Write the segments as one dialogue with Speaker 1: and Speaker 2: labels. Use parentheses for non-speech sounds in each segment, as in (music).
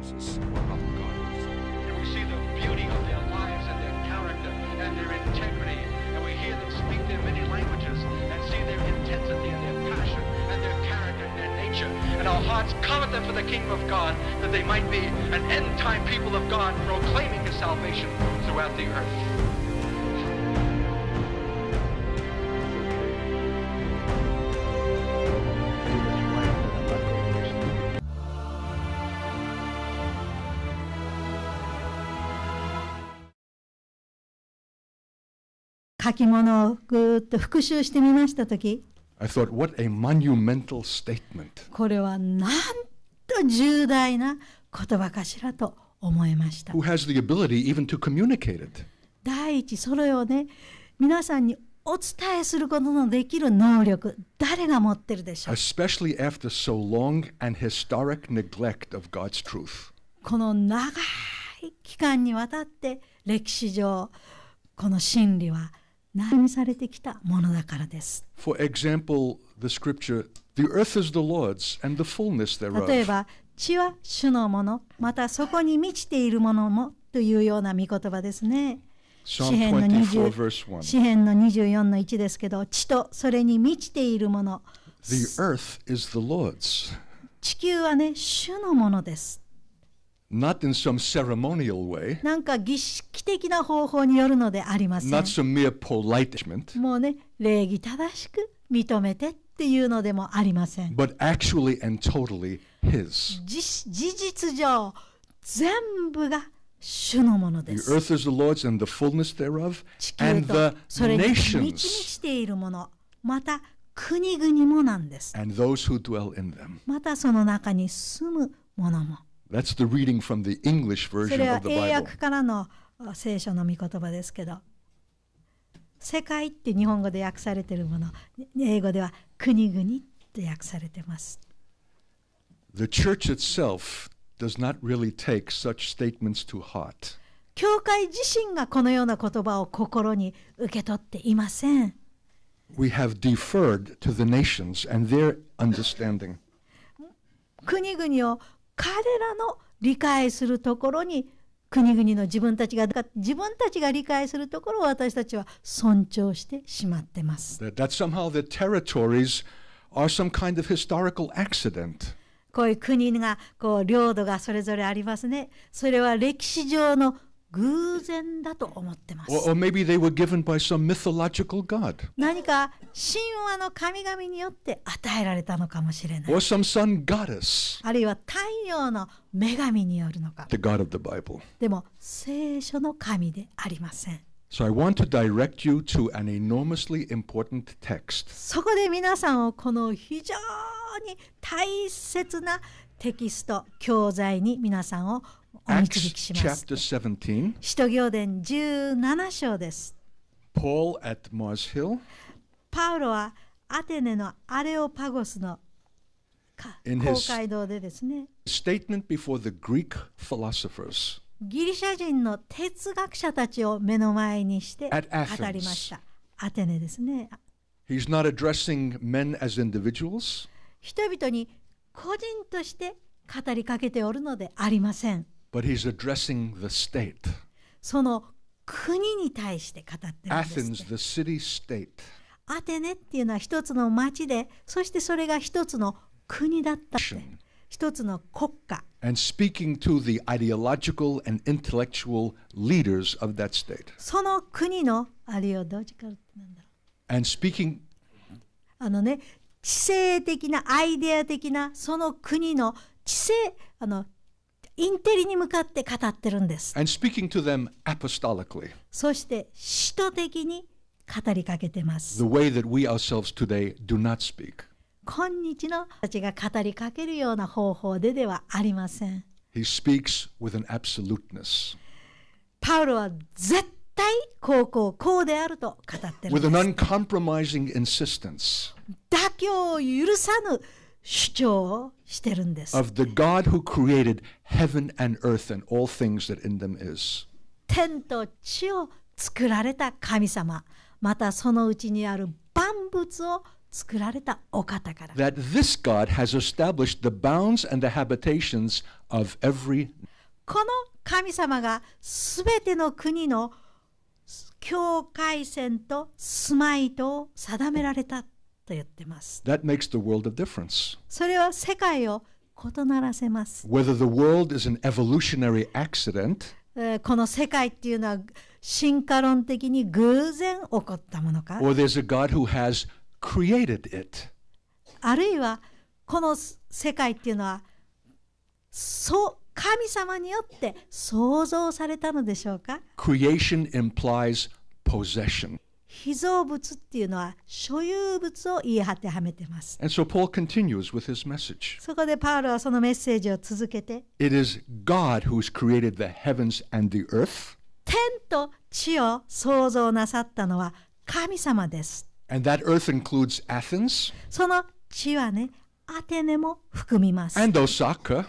Speaker 1: Jesus or And we see the beauty of their lives and their character and their integrity. And we hear them speak their many languages and see their intensity and their passion and their character and their nature. And our hearts covet them for the kingdom of God that they might be an end time people of God proclaiming his salvation throughout the earth.
Speaker 2: 書き物をぐっと復習してみました時
Speaker 1: I thought, what a monumental statement.
Speaker 2: これはなんと重大な言葉かしらと思いました。Who
Speaker 1: has the ability even to communicate it?
Speaker 2: 第一、それをね、皆さんにお伝えすることのできる能力、誰が持ってるでし
Speaker 1: ょう Especially after so long and historic neglect of God's truth.
Speaker 2: この長い期間にわたって歴史上、この真理は何にされてきたものだからです。
Speaker 1: For example, the scripture, the earth is the Lord's and the fullness thereof. 例え
Speaker 2: ば、地は主のもの、またそこに満ちているものもというような見言葉ですね。
Speaker 1: 詩篇の詩篇
Speaker 2: の24の1ですけど、地とそれに満ちているもの。
Speaker 1: The earth is the Lord's.
Speaker 2: 地球はね、主のものです。
Speaker 1: Not in some ceremonial way.
Speaker 2: なんか儀式的な方法によるのでありません。Not
Speaker 1: some mere polite.
Speaker 2: もうね、礼儀正しく認めてっていうのでもありません。
Speaker 1: But actually and totally his.
Speaker 2: 事実上、全部が主のものです。The
Speaker 1: earth is the Lord's and the fullness thereof, and the nations. 満ち満
Speaker 2: ちているもの、また国々もなんです。
Speaker 1: And those who dwell in them.
Speaker 2: またその中に住むものも。
Speaker 1: That's the reading from the English version れは英訳
Speaker 2: からの聖書の御言葉ですけど世界って日本語で訳されているもの英語では国々って訳されています
Speaker 1: The church itself does not really take such statements to heart.
Speaker 2: 教会自身がこのような言葉を心に受け取っていません
Speaker 1: We have deferred to the nations and their understanding.
Speaker 2: 国々を彼らの理解するところに国々の自分たちが自分たちが理解するところを私たちは尊重してしまってま
Speaker 1: す。are some kind of historical accident.
Speaker 2: こういう国がこう領土がそれぞれありますね。それは歴史上の偶然だと思って
Speaker 1: ます。Or, or maybe they were given by some mythological god.
Speaker 2: 何か神話の神々によって与えられたのかもしれない。
Speaker 1: Or some sun goddess.
Speaker 2: あるいは太陽の女神によるのか。
Speaker 1: The god of the Bible.
Speaker 2: でも聖書の神でありません。
Speaker 1: So I want to direct you to an enormously important text.
Speaker 2: そこで皆さんをこの非常に大切なテキスト、教材に皆さんを
Speaker 1: お導きします。使
Speaker 2: 徒行伝17章です。
Speaker 1: Paul at Mars Hill.
Speaker 2: パウロはアテネのアレオパゴスの
Speaker 1: 公会
Speaker 2: 堂でですね。
Speaker 1: Statement before the Greek philosophers.
Speaker 2: ギリシャ人の哲学者たちを目の前にして語りました。アテネですね。
Speaker 1: He's not addressing men as individuals.
Speaker 2: 人々に個人として語りかけておるのでありません。
Speaker 1: But he's addressing the state.
Speaker 2: その国に対して語ってるんです
Speaker 1: って。Athens, the city state.
Speaker 2: アテネっていうのは一つの町で、そしてそれが一つの国だったって。一つの国家。
Speaker 1: And speaking to the ideological and intellectual leaders of that state.
Speaker 2: その国のアリオドジカルってなんだろ
Speaker 1: う。And speaking
Speaker 2: あのね、知性的なアイデア的なその国の知性あのインテリに向かって語ってるんです。そして、使徒的に語りかけてます。今日のまパウロは絶対こうこうこうであると語ってす。妥協を許さぬ。主張してるんです。天と地を作られた神様、またそのうちにある万物を作られたお方から。この神様がすべての国の境界線と住まいと定められた。と言ってま
Speaker 1: す。That makes the world of difference.
Speaker 2: それは世界を異ならせます。
Speaker 1: Whether the world is an evolutionary accident,
Speaker 2: この世界っていうのは進化論的に偶然起こったものか、
Speaker 1: or there's a God who has created it.
Speaker 2: あるいはこの世界っていうのはそう神様によって創造されたのでしょうか
Speaker 1: Creation implies possession.
Speaker 2: 被造物っていうのは所有物を言い当てはめてます。
Speaker 1: So、
Speaker 2: そこでパウロはそのメッセージを続けて。
Speaker 1: It is God who's created the heavens and the earth. 天
Speaker 2: と地を創造なさったのは神様です。
Speaker 1: And that earth includes Athens.
Speaker 2: その地はね、アテネも含みます。And
Speaker 1: Osaka.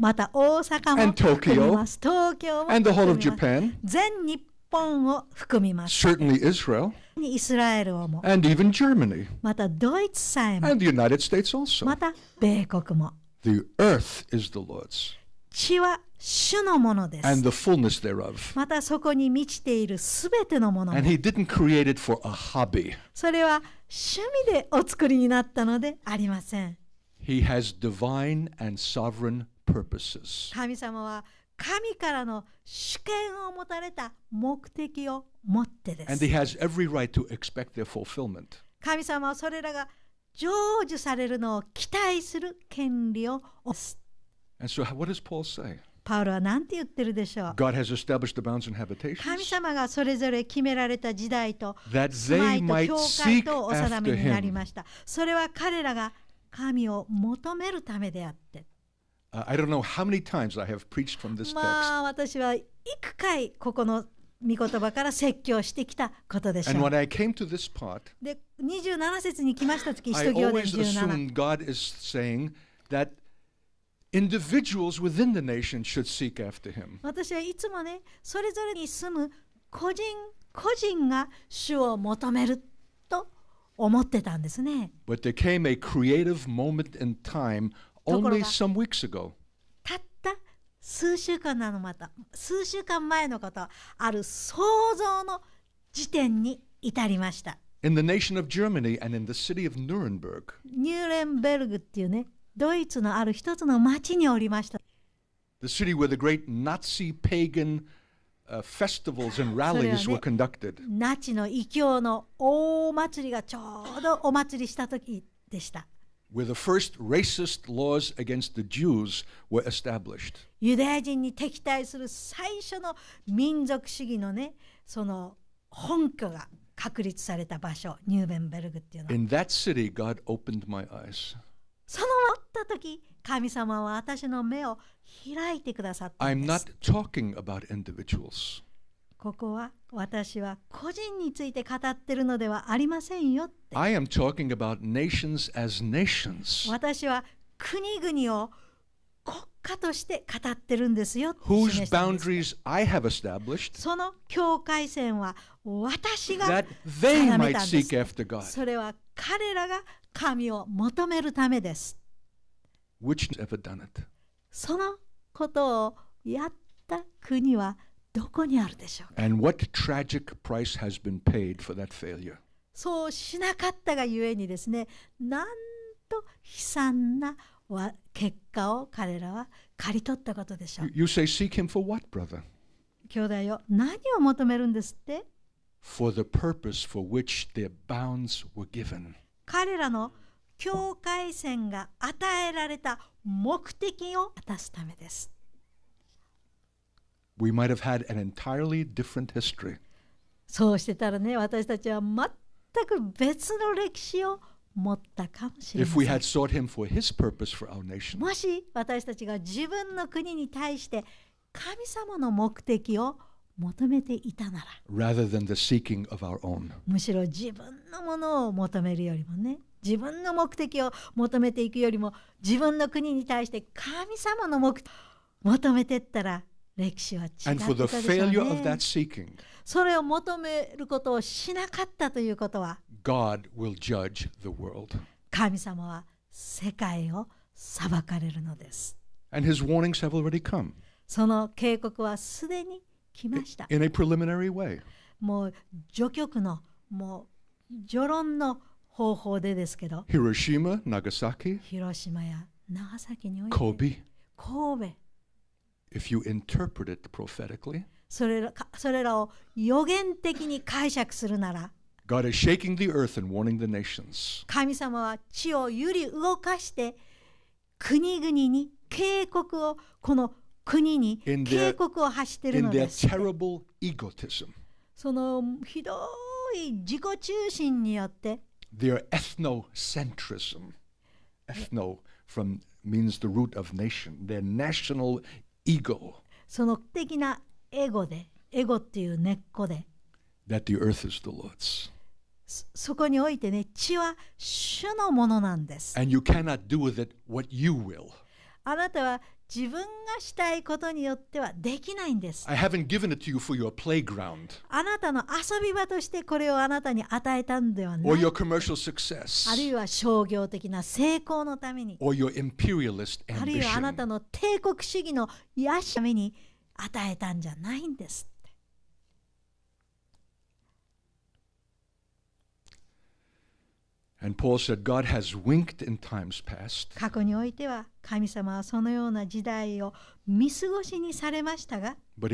Speaker 2: また大阪も含みます。東京も含みます。And the whole of Japan. 全日本を含みます。
Speaker 1: Certainly Israel.
Speaker 2: イスラエルをも。
Speaker 1: And even Germany.
Speaker 2: またドイツさえも。
Speaker 1: And the United States also. ま
Speaker 2: た米国も。
Speaker 1: The earth is the Lord's.
Speaker 2: 地は主のものです。And
Speaker 1: the fullness thereof.
Speaker 2: またそこに満ちているすべてのものも。And he
Speaker 1: didn't create it for a hobby.
Speaker 2: それは趣味でお作りになったのでありません。
Speaker 1: He has divine and sovereign purposes.
Speaker 2: 神様は神からの主権を持たれた目的を持ってです。r i g
Speaker 1: h t
Speaker 2: 神様はそれらが成就されるのを期待する権利を持つ。
Speaker 1: a so
Speaker 2: パウロは何て言ってるでしょう
Speaker 1: 神
Speaker 2: 様がそれぞれ決められた時代と、住まいと教会とお定めになりました。それは彼らが神を求めるためであって。
Speaker 1: Uh, I don't know how many times I have preached from this
Speaker 2: text. And when
Speaker 1: I came to this part,
Speaker 2: always assumed
Speaker 1: God is saying that individuals within the nation should seek after him. But there came a creative moment in time Only some weeks ago. たっ
Speaker 2: た数週間なのまた数週間前のことある想像の時点に至りました。
Speaker 1: In the nation of Germany and in the city of Nuremberg.
Speaker 2: ニューレンベルグっていうね、ドイツのある一つの町におりました。
Speaker 1: The city where the great Nazi pagan uh, festivals and rallies were conducted.
Speaker 2: ナチの異教の大祭りがちょうどお祭りした時でした。
Speaker 1: where the first racist laws against the Jews were established.
Speaker 2: ユダヤ人に敵対する最初の民族主義のね、その本拠が確立された場所、ニューベンベルグっていうの。
Speaker 1: In that city, God opened my eyes.
Speaker 2: その終わった時、神様は私の目を開いてくださった
Speaker 1: んです。I'm not talking about individuals.
Speaker 2: ここは私は個人について語ってるのではありませんよっ
Speaker 1: て。I am talking about nations as nations.
Speaker 2: 私は国々を国家として語ってるんですよ。Whose
Speaker 1: boundaries I have established.
Speaker 2: その境界線は私が定めたんで
Speaker 1: す。そ
Speaker 2: れは彼らが神を求めるためです。
Speaker 1: Which ever done it?
Speaker 2: そのことをやった国はどこにあるでしょうそうしなかったがゆえにですね、なんと悲惨なわ、結果を彼らは借り取ったことでしょう。
Speaker 1: You say, Seek him for what, brother?
Speaker 2: 兄弟よ、何を求めるんですって
Speaker 1: for the purpose for which their bounds were given.
Speaker 2: 彼らの境界線が与えられた目的を果たすためです。
Speaker 1: we might have had an entirely different history.
Speaker 2: そうしてたらね、私たちは全く別の歴史を持ったかもしれない。If we had
Speaker 1: sought him for his purpose for our nation. も
Speaker 2: し私たちが自分の国に対して神様の目的を求めていたな
Speaker 1: ら、rather than the seeking of our own.
Speaker 2: むしろ自分のものを求めるよりもね。自分の目的を求めていくよりも自分の国に対して神様の目的を求めていったら歴史は違ったでしょうね。それを求めることをしなかったということは、神様は世界を裁かれるのです。その警告はすでに来ました。In
Speaker 1: a preliminary
Speaker 2: way. もう序曲の、もう序論の方法でですけど、広
Speaker 1: 島、長崎、
Speaker 2: 広島や長崎において、神戸、神戸
Speaker 1: if you interpret it prophetically,
Speaker 2: それらそれらを予言的に解釈するなら
Speaker 1: God is shaking the earth and warning the nations.
Speaker 2: 神様は地を揺り動かして国々に警告をこの国に
Speaker 1: 警告
Speaker 2: を発しているのです。そのひどい自己中心によって
Speaker 1: Their ethnocentrism ethno from means the root of nation. Their national ego.
Speaker 2: その的なエゴで、エゴっていう根っこで。
Speaker 1: That the earth is the Lord's.
Speaker 2: そこにおいてね、血は主のものなんです。
Speaker 1: And you cannot do with it what you will.
Speaker 2: あなたは自分がしたいことによってはできないんです。I
Speaker 1: haven't given it to you for your playground.
Speaker 2: あなたの遊び場としてこれをあなたに与えたんではない。Or
Speaker 1: your commercial success. ある
Speaker 2: いは商業的な成功のために。
Speaker 1: Or your imperialist ambition. あるいはあな
Speaker 2: たの帝国主義の癒しのために与えたんじゃないんです。過去においては神様はそのような時代を見過ごしにされましたが今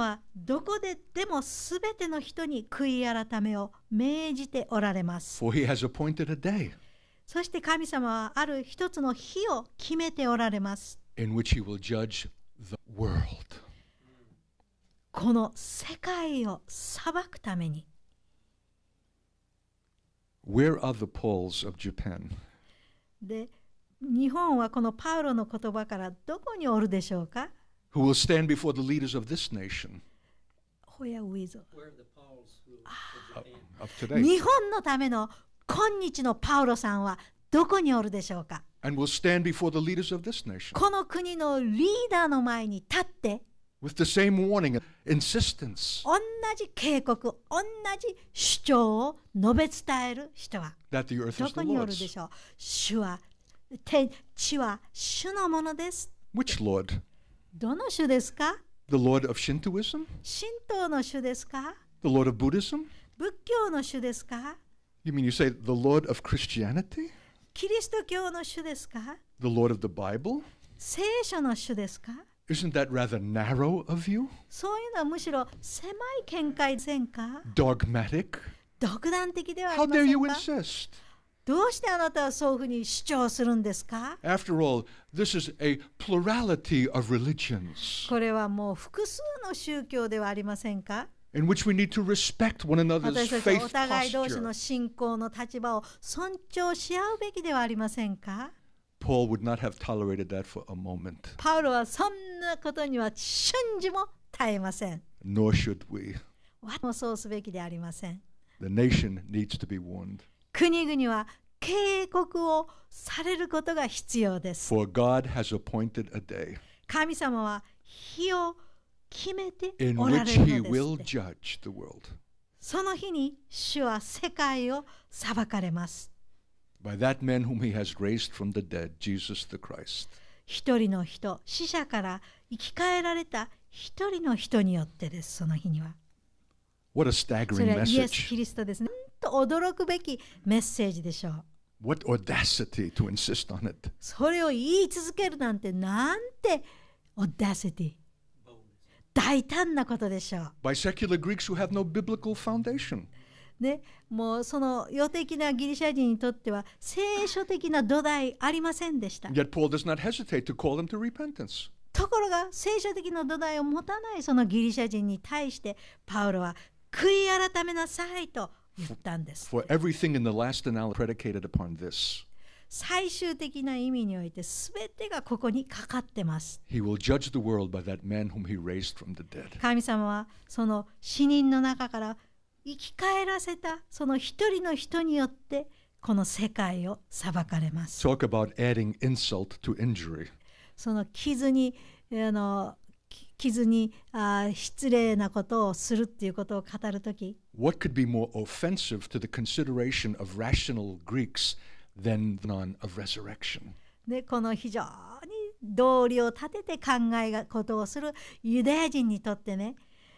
Speaker 2: はどこででもすべての人に悔い改めを命じておられます。そして神様はある一つの日を決めておられます。この世界を裁くために。
Speaker 1: Where are the poles of Japan?
Speaker 2: で、日本はこのパウロの言葉からどこにおるでしょうか
Speaker 1: Who will stand before the leaders of this nation?
Speaker 2: Where are the poles
Speaker 1: of Japan? Of today. 日本
Speaker 2: のための今日のパウロさんはどこにおるでしょうか
Speaker 1: And will stand before the leaders of this nation.
Speaker 2: この国のリーダーの前に立って
Speaker 1: with the same warning, insistence.
Speaker 2: 同じ警告、同じ主張を述べ伝える人は、
Speaker 1: that the earth ど is the こによるで Lord's. し
Speaker 2: ょう主は、天地は主のものです。
Speaker 1: Which Lord?
Speaker 2: どの主ですか
Speaker 1: The Lord of Shintoism?
Speaker 2: 神道の主ですか
Speaker 1: The Lord of Buddhism?
Speaker 2: 仏教の主ですか
Speaker 1: You mean you say the Lord of Christianity?
Speaker 2: キリスト教の主ですか
Speaker 1: The Lord of the Bible?
Speaker 2: 聖書の主ですか
Speaker 1: Isn't that rather narrow a view?
Speaker 2: そういうのはむしろ狭い見解せんか
Speaker 1: Dogmatic?
Speaker 2: 独断的ではありませんかどうしてあなたはそういうふうに主張するんですか
Speaker 1: After all, this is a plurality of religions
Speaker 2: これはもう複数の宗教ではありませんか
Speaker 1: in which we need to respect one another's faith 互い同士 posture. の
Speaker 2: 信仰の立場を尊重し合うべきではありませんか
Speaker 1: Paul would not have tolerated that for a moment.
Speaker 2: パウロはそんなことには瞬時も耐えません。
Speaker 1: Nor should we.
Speaker 2: 私もそうすべきでありません。
Speaker 1: The nation needs to be warned.
Speaker 2: 国々は警告をされることが必要で
Speaker 1: す。For God has appointed a day.
Speaker 2: 神様は日を決めておられるの
Speaker 1: です。
Speaker 2: その日に主は世界を裁かれます。
Speaker 1: by that man whom he has raised from the dead, Jesus the Christ.
Speaker 2: 一人の人、死者から生き返られた一人の人によってです、その日には。
Speaker 1: What a staggering message. それはイエス・
Speaker 2: キリストですね。と驚くべきメッセージでしょう。
Speaker 1: What audacity to insist on it.
Speaker 2: それを言い続けるなんてなんて audacity。大胆なことでしょう。
Speaker 1: By secular Greeks who have no biblical foundation.
Speaker 2: ね、もうその世的なギリシャ人にとっては聖書的な土台ありませんでした。
Speaker 1: Yet Paul does not hesitate to call them to repentance.
Speaker 2: ところが聖書的な土台を持たないそのギリシャ人に対してパウロは悔い改めなさいと言ったんです。
Speaker 1: For everything in the last analysis predicated upon this.
Speaker 2: 最終的な意味において全てがここにかかってます。神様はその死人の中から生き返らせたその一人の人によってこの世界を裁かれま
Speaker 1: す。Talk about adding insult to injury.
Speaker 2: その傷にあの傷にあ失礼なことをするっていうことを語るとき。
Speaker 1: What could be more offensive to the consideration of rational Greeks than the non of resurrection?
Speaker 2: でこの非常に道理を立てて考えがことをするユダヤ人にとってね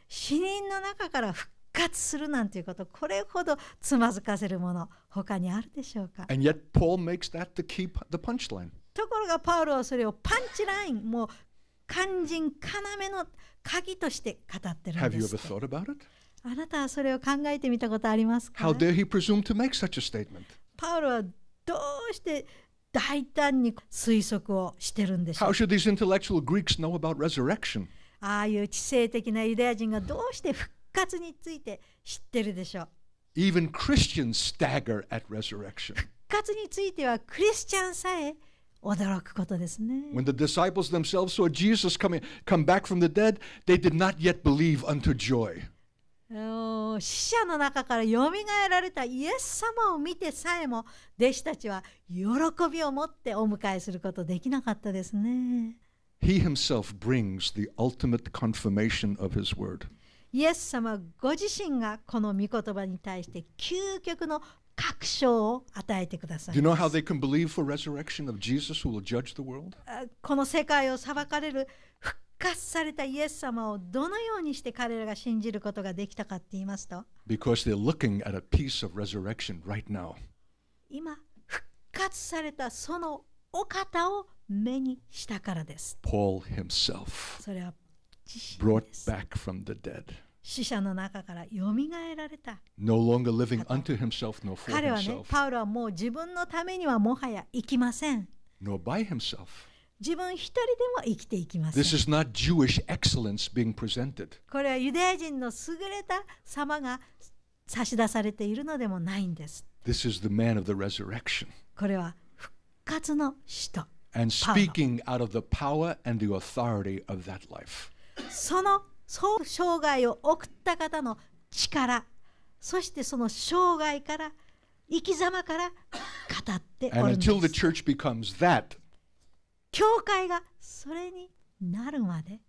Speaker 2: 死人の中から復活するなんていうこと、これほどつまずかせるもの、他にあるでしょうか。
Speaker 1: And yet Paul makes that the key, the punchline.
Speaker 2: ところがパウロはそれをパンチライン、もう肝心要の鍵として語ってるんです。Have you ever thought about it? あなたはそれを考えてみたことありますか How dare
Speaker 1: he presume to make such a statement?
Speaker 2: パウロはどうして大胆に推測をしてるんでしょう How
Speaker 1: should these intellectual Greeks know about resurrection?
Speaker 2: ああいう知性的なユダヤ人がどうして復活について知ってるでしょう。
Speaker 1: Even Christians stagger at resurrection. 復
Speaker 2: 活についてはクリスチャンさえ驚くことですね。
Speaker 1: When the disciples themselves saw Jesus coming, come back from the dead, they did not yet believe unto joy.
Speaker 2: 死者の中からよみがえられたイエス様を見てさえも弟子たちは喜びを持ってお迎えすることできなかったですね。
Speaker 1: He himself brings the ultimate confirmation of his word.
Speaker 2: イエス様ご自身がこの御言葉に対して究極の確証を与えてください。この世界を裁かれる復活されたイエス様をどのようにして彼らが信じることができたかって言いますと。今、復活されたそのお方を目にしたからです。
Speaker 1: brought back from the dead.
Speaker 2: 死者の中からよみがえられた。
Speaker 1: No longer living unto himself, nor for 彼はね、
Speaker 2: パウロはもう自分のためにはもはや生きません。
Speaker 1: No by himself.
Speaker 2: 自分一人でも生きていきま
Speaker 1: す。This is not Jewish excellence being presented.
Speaker 2: これはユダヤ人の優れた様が差し出されているのでもないんです。
Speaker 1: This is the man of the resurrection.
Speaker 2: これは復活の使徒。And speaking
Speaker 1: out of the power and the authority of that life.
Speaker 2: そのそう生涯を送った方の力そしてその生涯から生き様から語っております。that, 教会がそれになるまで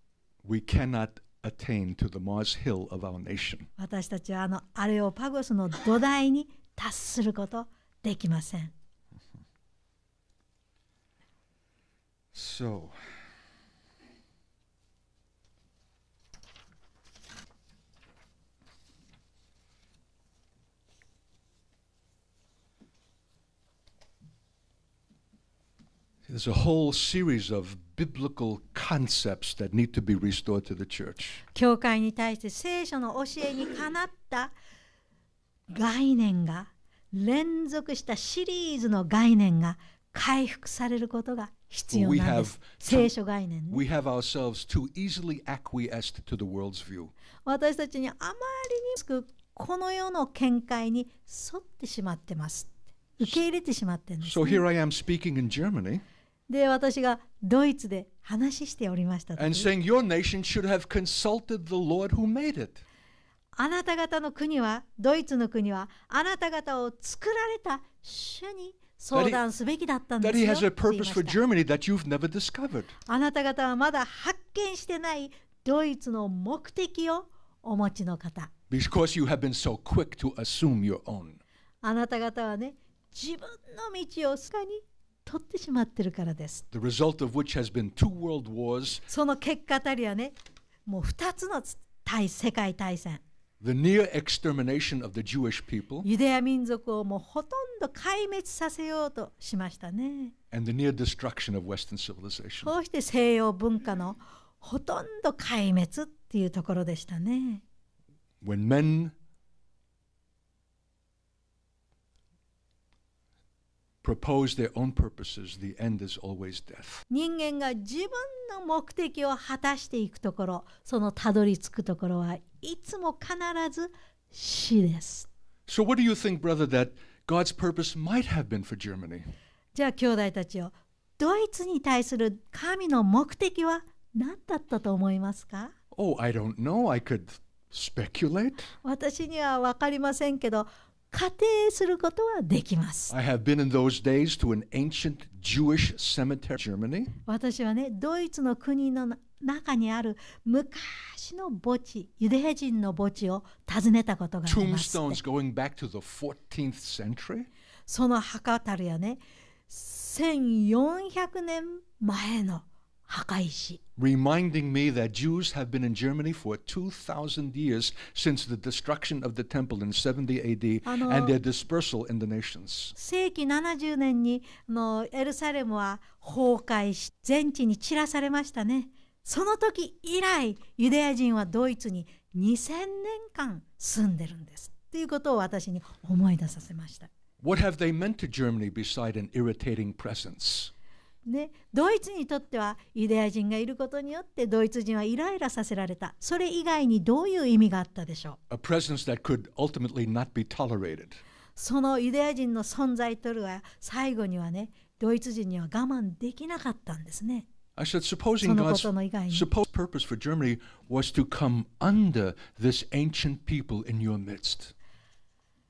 Speaker 1: we cannot attain to the Mars Hill of our nation.
Speaker 2: 私たちはあのアレオパゴスの土台に達することできません。
Speaker 1: So, There's a whole series of biblical concepts that need to be restored to the
Speaker 2: church. 教会に対して聖書の教えにかなった概念が連続したシリーズの概念が回復されることが必要なんです。聖書概念、
Speaker 1: We have ourselves too easily acquiesced to the world's view.
Speaker 2: 私たちにあまりにこの世の見解に沿ってしまってます。受け入れてしまってるんです、ね。So here
Speaker 1: I am speaking in Germany.
Speaker 2: で私がドイツで話しておりました。s a y あなた方の国は、ドイツの国は、あなた方を作られた主に相談すべですよ。あなた方はまだ発見してないドイツの目的をお持ちの方。
Speaker 1: Because you have been so quick to a s
Speaker 2: あなた方はね、自分の道をすかに。取ってしまってるからです。その結果たりはね、もう2つの大世界大戦。
Speaker 1: The near extermination of the Jewish people.
Speaker 2: ユダヤ民族をもうほとんど壊滅させようとしましたね。
Speaker 1: And the near destruction of Western civilization. こ
Speaker 2: うして西洋文化のほとんど壊滅っていうところでしたね。
Speaker 1: When men propose their own purposes, the end is always death.
Speaker 2: 人間が自分の目的を果たしていくところ、そのたどり着くところはいつも必ず死です。So
Speaker 1: what do you think, brother, that God's purpose might have been for Germany?
Speaker 2: じゃあ兄弟たちよ、ドイツに対する神の目的は何だったと思いますか
Speaker 1: Oh, I don't know. I could speculate.
Speaker 2: 私にはわかりませんけど、仮定することはできま
Speaker 1: す。I have been in those days to an ancient Jewish cemetery Germany.
Speaker 2: 私はね、ドイツの国の中にある昔の墓地、ユダヤ人の墓地を訪ねたことがあります。Tombstones
Speaker 1: going back to the 14th century?
Speaker 2: その墓たるやね、1400年前の。破壊し。
Speaker 1: Reminding me that Jews have been in Germany for 2,000 years since the destruction of the temple in 70 AD and their dispersal in the nations.
Speaker 2: 世紀70年にのエルサレムは崩壊し、全地に散らされましたね。その時以来、ユダヤ人はドイツに2000年間住んでるんです。ということを私に思い出させました。
Speaker 1: What have they meant to Germany beside an irritating presence?
Speaker 2: ね、ドイツにとってはユダヤ人がいることによってドイツ人はイライラさせられた。それ以外にどういう意味があったでしょうそのユダヤ人の存在とるは最後にはね、ドイツ人には我慢できなかったんですね。
Speaker 1: I said, supposing God's supposed purpose for Germany was to come under this ancient people in your midst.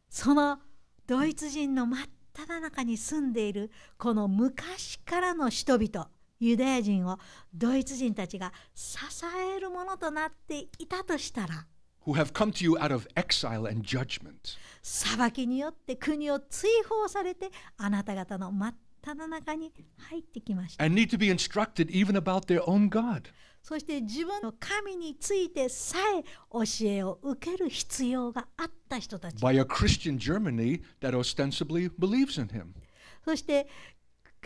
Speaker 2: そのドイツ人のただ中に住んでいるこの昔からの人々ユダヤ人をドイツ人たちが支えるものとなっていたとしたら裁きによって国を追放されてあなた方の真っただ中に入ってきまし
Speaker 1: た。And need to be instructed even about their own God.
Speaker 2: そして自分の神についてさえ教えを受ける必要があった人たち。
Speaker 1: By a Christian Germany that ostensibly believes in him.
Speaker 2: そして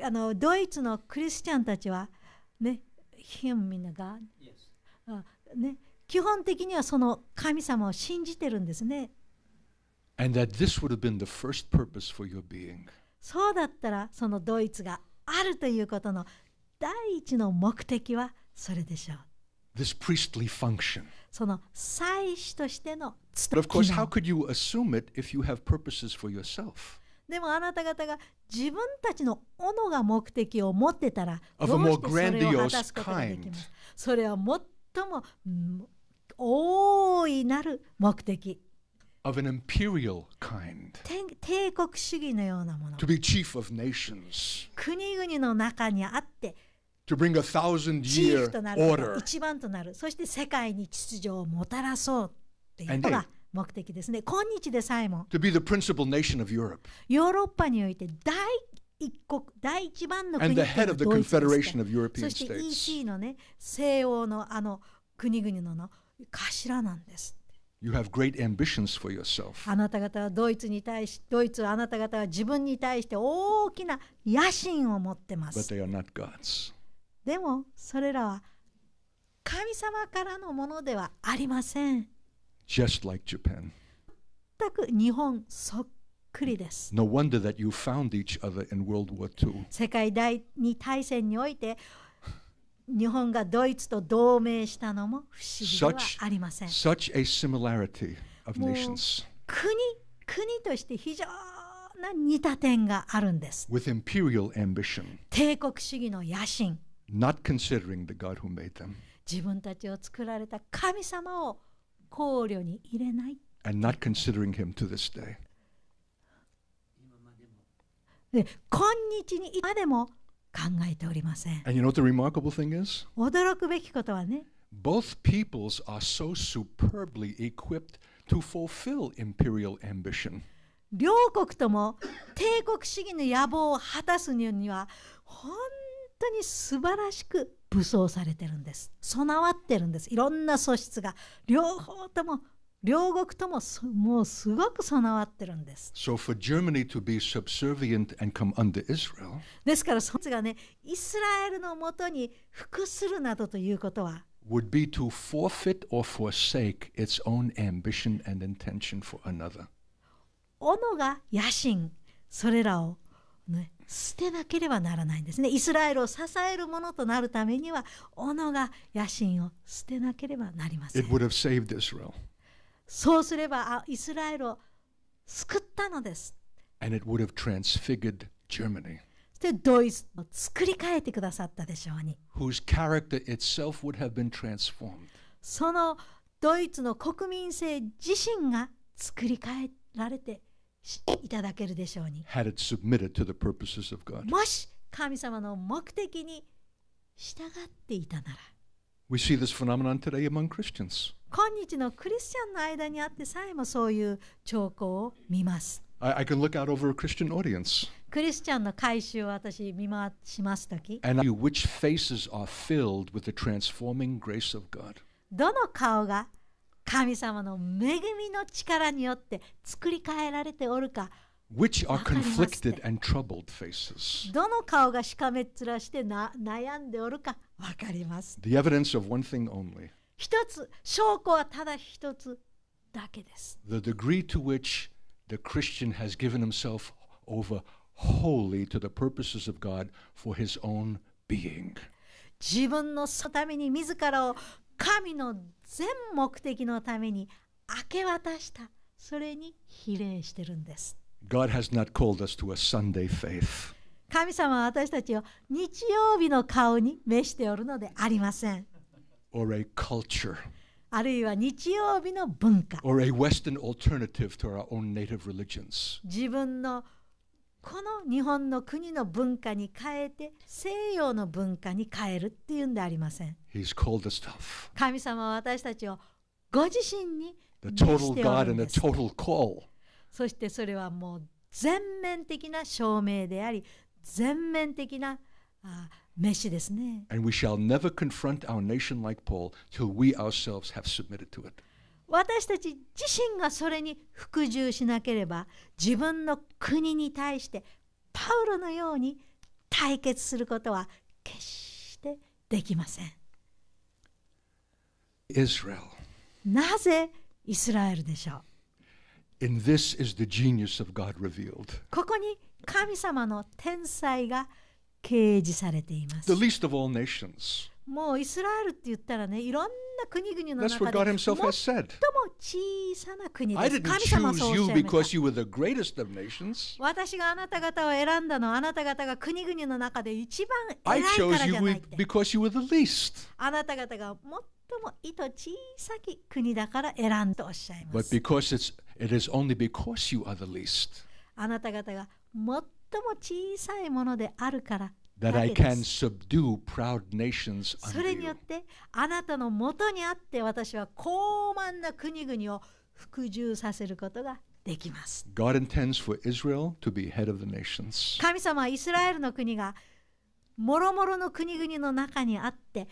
Speaker 2: あのドイツのクリスチャンたちは、ね、him in God、yes. ね、基本的にはその神様を信じてるんですね。
Speaker 1: And that this would have been the first purpose for your being.
Speaker 2: そうだったらそのドイツがあるということの第一の目的はそれでしょう。
Speaker 1: This priestly function.
Speaker 2: その祭司としての But of course, how
Speaker 1: could you assume it if you have purposes for yourself?
Speaker 2: でもあなた方が自分たちの斧が目的を持ってたら、どうしてそれを果たすことができます。それは最も大いなる目的。
Speaker 1: of an imperial kind.
Speaker 2: 帝国主義のようなも
Speaker 1: の。To be chief of nations.
Speaker 2: 国々の中にあって、
Speaker 1: To bring a thousand year と S と
Speaker 2: なるそして世界に秩序をもたらそうというのが目的ですね今日でさえも
Speaker 1: ヨー
Speaker 2: ロッパにおいて第一国第一番の国そ
Speaker 1: して EC
Speaker 2: のね西欧のあの国々のの頭なんです
Speaker 1: あ
Speaker 2: なた方はドイツに対しドイツはあなた方は自分に対して大きな野心を持ってますでもそれらは神様からのものではありません。
Speaker 1: Just like Japan.
Speaker 2: 全く日本そっくりです。
Speaker 1: No wonder that you found each other in World War II.
Speaker 2: 世界第二大戦において日本がドイツと同盟したのも不思議ではありません。Such,
Speaker 1: such a similarity of nations.
Speaker 2: 国国として非常な似た点があるんです。
Speaker 1: With imperial ambition.
Speaker 2: 帝国主義の野心。
Speaker 1: not considering the God who made them.
Speaker 2: 自分たちを作られた神様を考慮に入れない。
Speaker 1: And not considering him to this day.
Speaker 2: 今日に今でも考えておりません。
Speaker 1: And you know what the remarkable thing is?
Speaker 2: 驚くべきことはね。
Speaker 1: Both peoples are so superbly equipped to fulfill imperial ambition.
Speaker 2: 両国とも帝国主義の野望を果たすには本当に素晴らしく武装されてるんです備わってるんですいろんな素質が両方とも両国とももうすごく備わってるんです。
Speaker 1: So、for Germany to be subservient and come under Israel,
Speaker 2: ですから、そいつがね、イスラエルのもとに服するなどということは、
Speaker 1: would be to forfeit or forsake its own ambition and intention for another.
Speaker 2: 斧が野心、それらを、ね、捨てなければならないんですねイスラエルを支えるものとなるためには斧が野心を捨てなければなりませんそうすればイスラエルを救ったのです
Speaker 1: And it would have transfigured Germany.
Speaker 2: でドイツを作り変えてくださったでしょうに。
Speaker 1: Whose character itself would have been transformed.
Speaker 2: そのドイツの国民性自身が作り変えられてしていただけるでしょうに。
Speaker 1: Had it submitted to h e p o s e s of God. も
Speaker 2: し神様の目的に従っていたなら。
Speaker 1: We see this phenomenon today among Christians.
Speaker 2: 今日のクリスチャンの間にあってさえもそういう兆候を見ます。
Speaker 1: I, I can look out over a Christian audience.
Speaker 2: クリスチャンの回収を私見回しますとき。
Speaker 1: And see which faces are filled with the transforming grace of God.
Speaker 2: どの顔が神様の恵みの力によって作り変えられておるか
Speaker 1: Which are conflicted and troubled faces.
Speaker 2: どの顔がしかめっ面してな悩んでおるかわかります。The
Speaker 1: evidence of one thing only.
Speaker 2: 一つ、証拠はただ一つだけです。
Speaker 1: The degree to which the Christian has given himself over wholly to the purposes of God for his own being.
Speaker 2: 自分のために自らを神の全目的のために明け渡したそれに比例してるんです。
Speaker 1: God has not called us to a Sunday faith.
Speaker 2: 神様は私たちを日曜日の顔に召しておるのでありません。
Speaker 1: Or a culture.
Speaker 2: あるいは日曜日の文
Speaker 1: 化。Or a Western alternative to our own native religions.
Speaker 2: 自分のこの日本の国の文化に変えて西洋の文化に変えるっていうんでありません。神様は私たちをご自身にそしてそれはもう全面的な証明であり、全面的な召しですね。
Speaker 1: And we shall never confront our nation like Paul till we ourselves have
Speaker 2: submitted to it. 私たち自身がそれに服従しなければ自分の国に対してパウロのように対決することは決してできません。Israel. なぜイスラエルでしょ
Speaker 1: う And this is the genius of God revealed.
Speaker 2: ここに神様の天才が掲示されていま
Speaker 1: す。The least of all nations.
Speaker 2: もうイスラエルって言ったらね、いろんな国々の中で最も小さな国です。神様そうしゃ
Speaker 1: た。
Speaker 2: 私があなた方を選んだのはあなた方が国々の中で一番偉いからじゃないって。あなた方が最も意図小さき国だから選んとおっしゃい
Speaker 1: ます。it is only because you are the least.
Speaker 2: あなた方が最も小さいものであるから that I can
Speaker 1: subdue proud nations
Speaker 2: それによってあなたのもとにあって私は高慢な国々を服従させることが
Speaker 1: できます。God intends for Israel to be head of the nations.
Speaker 2: 神様はイスラエルの国がもろもろの国々の中にあって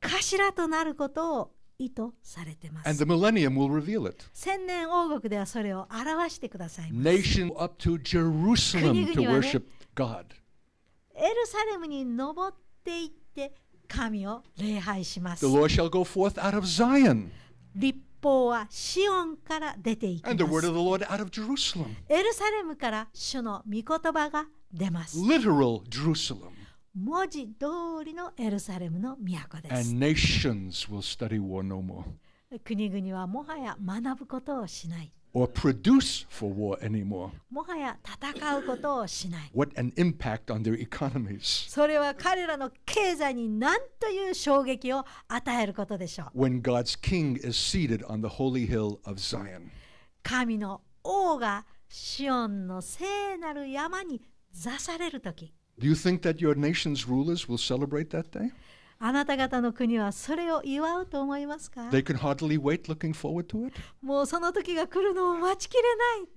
Speaker 2: 頭となることを意図されてい
Speaker 1: ます。And the millennium will reveal it.
Speaker 2: 千年王国ではそれを表してください
Speaker 1: ます。Nation up to Jerusalem to worship God.
Speaker 2: エルサレムに登っていって神を礼拝します。The Lord shall
Speaker 1: go forth out of Zion.
Speaker 2: 立法はシオンから出ていきます。And the word of the
Speaker 1: Lord out of Jerusalem.
Speaker 2: エルサレムから主の御言葉が
Speaker 1: 出ます。Literal Jerusalem.
Speaker 2: 文字通りのエルサレムの都で
Speaker 1: す。And nations will study war no more.
Speaker 2: 国々はもはや学ぶことをしない。
Speaker 1: or produce for war anymore. What an impact on their economies.
Speaker 2: それは彼らの経済に何という衝撃を与えることでしょ
Speaker 1: う。When God's king is seated on the holy hill of Zion.
Speaker 2: 神の王がシオンの聖なる山に座されるとき。
Speaker 1: Do you think that your nation's rulers will celebrate that day?
Speaker 2: あなた方の国はそれを祝うと思いますか They
Speaker 1: can hardly wait looking forward to it.
Speaker 2: もうその時が来るのを待ちきれない。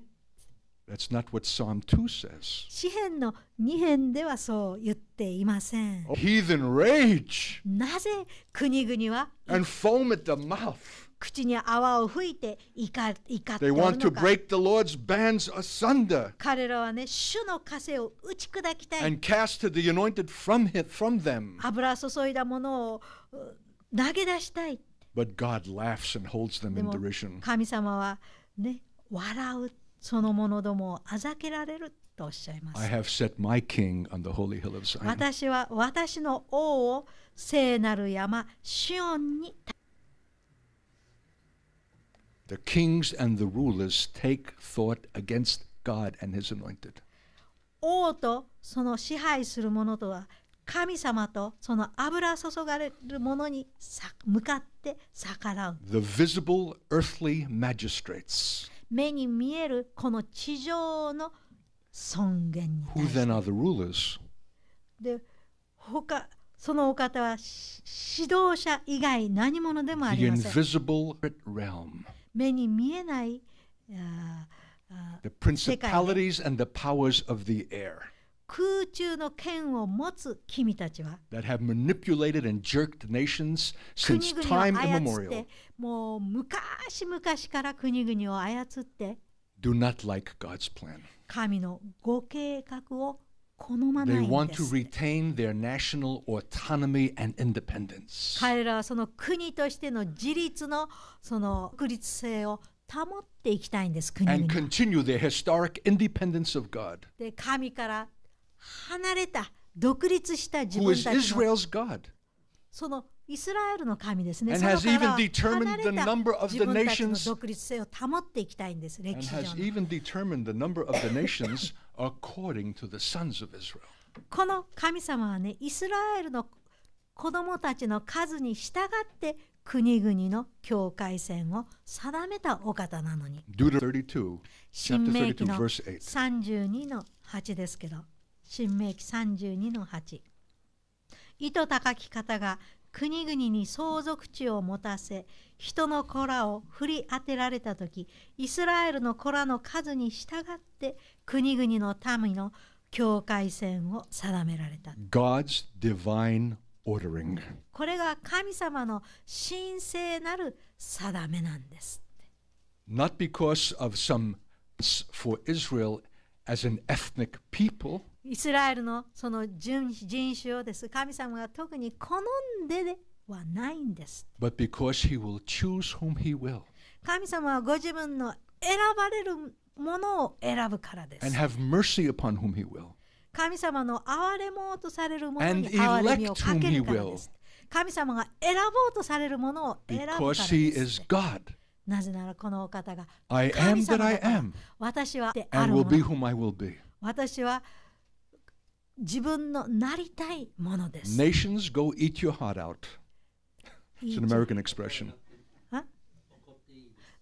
Speaker 1: That's not what Psalm 2 says.
Speaker 2: 詩編の2編ではそう言っていません。
Speaker 1: Heathen rage!
Speaker 2: なぜ国々は and
Speaker 1: foam at the mouth.
Speaker 2: 口に泡を吹いて怒っているのか
Speaker 1: asunder,
Speaker 2: 彼らはね主の枷を打ち砕きたい
Speaker 1: from him, from
Speaker 2: 油注いだものを投げ出したい
Speaker 1: But God laughs and holds them in derision.
Speaker 2: 神様はね笑うそのものどもをあざけられるとおっしゃいます
Speaker 1: I h a
Speaker 2: 私は私の王を聖なる山シオンに立て
Speaker 1: The kings and the rulers take thought against God and his anointed.
Speaker 2: 王とその支配する者とは神様とその油注がれる者に向かって逆らう。The
Speaker 1: visible earthly magistrates.
Speaker 2: 目に見えるこの地上の尊厳に対
Speaker 1: して。Who then are the rulers?
Speaker 2: で、他、そのお方は指導者以外何者でもありません。The
Speaker 1: invisible realm.
Speaker 2: 目に見えない
Speaker 1: 世界で
Speaker 2: 空中の権を持つ君たちは
Speaker 1: that have manipulated and jerked nations since time immemorial
Speaker 2: もう昔々から国々を操って
Speaker 1: do not like God's plan
Speaker 2: 神のご計画を好まないんです。彼らはその国としての自立のその独立性を保っていきたいんです。国々 And
Speaker 1: continue their historic independence of God.
Speaker 2: で神から離れた独立した自分たちのそのイスラエルの神ですね。そのから離れた自分たちの独立性を保っていきたいんです。歴史上の。(laughs) この神様はね、イスラエルの子供たちの数に従って国々の境界線を定めたお方なのに。
Speaker 1: 新明記の
Speaker 2: 32の8ですけど、新明記32の8。糸高き方が国々に相続地を持たせ人の子らを振り当てられた時イスラエルの子らの数に従って国々の民の境界線を定められた。
Speaker 1: God's divine ordering.
Speaker 2: これが神様の神聖なる定めなんです。
Speaker 1: Not because of some for Israel as an ethnic people.
Speaker 2: イスラエルのその人種をです。神様が特に好んではないんです。
Speaker 1: But because he will choose whom he will.
Speaker 2: 神様はご自分の選ばれるものを選ぶからです。And
Speaker 1: have mercy upon whom he will.
Speaker 2: 神様の憐れもとされるものに憐れみをかけるからです。神様が選ぼうとされるものを選ぶからです。なぜならこのお方が
Speaker 1: 神様だから
Speaker 2: 私はであるも
Speaker 1: の。
Speaker 2: 私は自分のなりたいものです。
Speaker 1: Nations go eat your heart out. It's an American expression.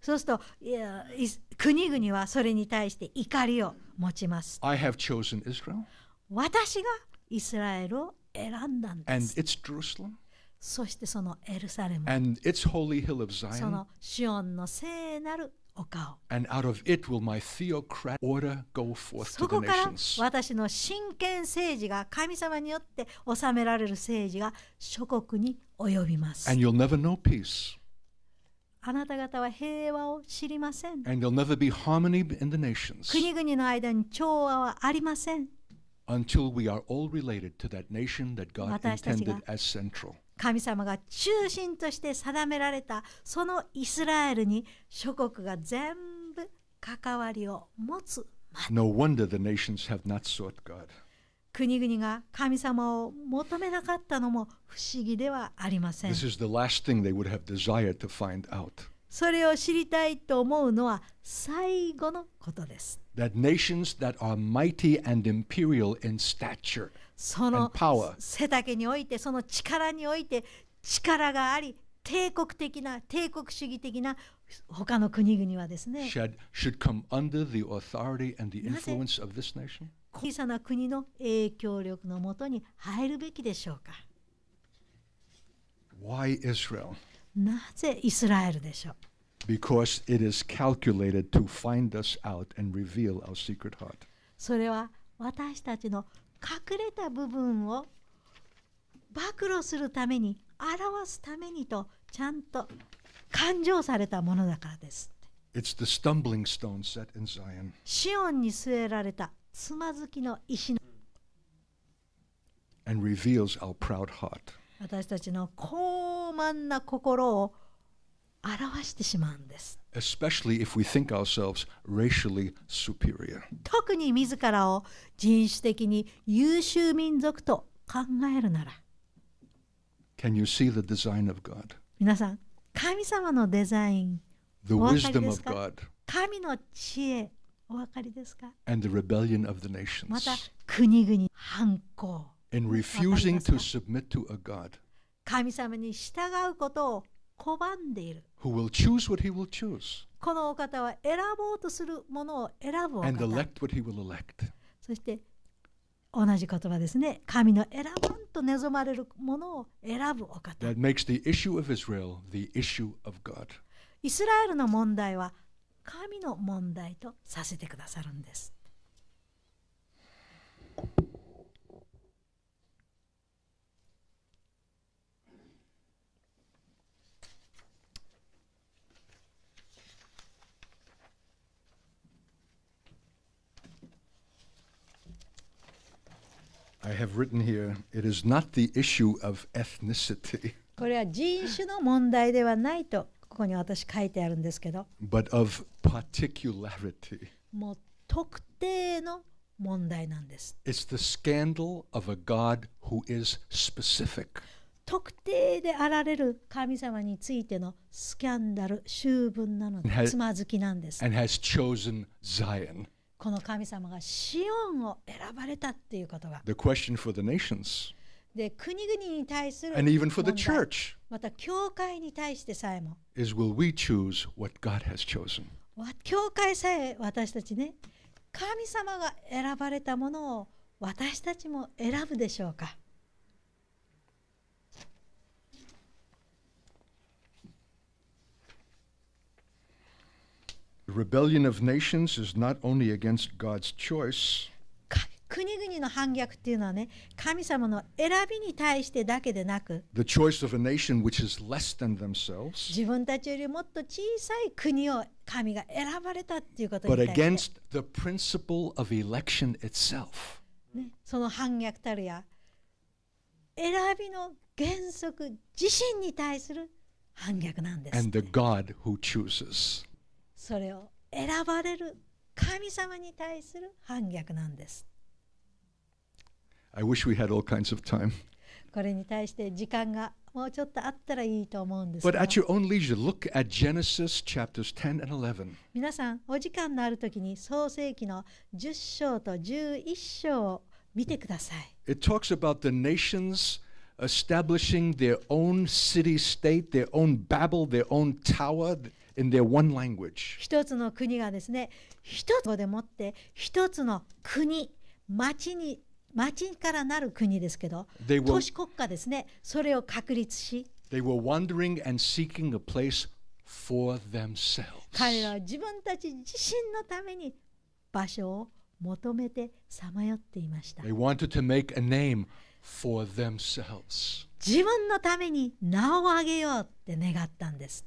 Speaker 2: そうすると、国々はそれに対して怒りを持ちます。
Speaker 1: I have chosen Israel.
Speaker 2: 私がイスラエルを選んだん
Speaker 1: です。And it's Jerusalem.
Speaker 2: そしてそのエルサレム。
Speaker 1: And its holy hill of Zion. その
Speaker 2: シオンの聖なるお顔。
Speaker 1: And out of it will my theocratic order go forth to the nations. そこから
Speaker 2: 私の真剣政治が神様によって治められる政治が諸国に及びま
Speaker 1: す。And you'll never know peace.
Speaker 2: あなた方は平和を知りません。
Speaker 1: And there'll never be harmony in the nations. 国
Speaker 2: 々の間に調和はありません。
Speaker 1: Until we are all related to that nation that God intended as central.
Speaker 2: 神様が中心として定められたそのイスラエルに諸国が全部関わりを持つ。
Speaker 1: No wonder the nations have not sought God.
Speaker 2: 国々が神様を求めなかったのも不思議ではありません。This
Speaker 1: is the last thing they would have desired to find out.
Speaker 2: それを知りたいと思うのは最後のことです。
Speaker 1: That nations that are mighty and imperial in stature その
Speaker 2: 背丈においてその力において力があり帝国的な帝国主義的な他の国々はですね
Speaker 1: should, should come under the authority and the influence of this nation?
Speaker 2: 小さな国の影響力のもとに入るべきでしょうか
Speaker 1: Why Israel?
Speaker 2: なぜイスラエルでしょう
Speaker 1: Because it is calculated to find us out and reveal our secret
Speaker 2: heart. それは私たちの隠れた部分を暴露するために表すためにとちゃんと勘定されたものだからです。
Speaker 1: It's the stumbling stone set in Zion.
Speaker 2: シオンに据えられたつまずきの石の
Speaker 1: And reveals our proud heart.
Speaker 2: 私たちの高慢な心を表してしまうんです。
Speaker 1: Especially if we think ourselves racially superior.
Speaker 2: 特に自らを人種的に優秀民族と考えるなら。
Speaker 1: Can you see the design of God?
Speaker 2: 皆さん、神様のデザイン。The wisdom of God. 神の知恵、お分かりですか
Speaker 1: And the rebellion of the nations. また、
Speaker 2: 国々、反抗。In refusing to
Speaker 1: submit to a God.
Speaker 2: 神様に従うことを拒んでいる。Who will choose what he will choose. このお方は選ぼうとするものを選ぶお方。And
Speaker 1: elect what he will elect.
Speaker 2: そして同じ言葉ですね。神の選ばんと望まれるものを選ぶお方。
Speaker 1: That makes the issue of Israel the issue of God.
Speaker 2: イスラエルの問題は神の問題とさせてくださるんです。
Speaker 1: I have written here, it is not the issue of ethnicity.
Speaker 2: これは人種の問題ではないと、ここに私書いてあるんですけど。
Speaker 1: But (laughs) of particularity.
Speaker 2: もう特定の問題なんです。
Speaker 1: It's the scandal of a God who is specific.
Speaker 2: 特定であられる神様についてのスキャンダル、修分なので、つまずきなんです。And
Speaker 1: has chosen Zion.
Speaker 2: この神様がシオンを選ばれたっていうことが。The
Speaker 1: question for the nations.
Speaker 2: で、国々に対する And even for the church. また、教会に対してさえも。
Speaker 1: Is will we choose what God has chosen?
Speaker 2: 教会さえ私たちね、神様が選ばれたものを私たちも選ぶでしょうか
Speaker 1: The rebellion of nations is not only against God's choice.
Speaker 2: 国々の反逆っていうのはね、神様の選びに対してだけでなく、
Speaker 1: The choice of a nation which is less than themselves, but the principle of election itself. the
Speaker 2: それを選ばれる神様に対する反逆なんです。
Speaker 1: I wish we had all kinds of time.
Speaker 2: これに対して時間がもうちょっとあったらいいと思うんです。But at your
Speaker 1: own leisure, look at Genesis chapters 10 and 11.
Speaker 2: 皆さん、お時間のあるときに創世記の10章と11章を見てください。
Speaker 1: It talks about the nations establishing their own city state, their own Babel, their own tower. in their one language.
Speaker 2: 一つの国がですね、一つでもって一つの国、町に町からなる国ですけど、were, 都市国家ですね、それを確立し、
Speaker 1: They were wandering and seeking a place for themselves.
Speaker 2: 彼らは自分たち自身のために場所を求めてさまよっていました。
Speaker 1: They wanted to make a name for themselves.
Speaker 2: 自分のために名をあげようって願ったんです。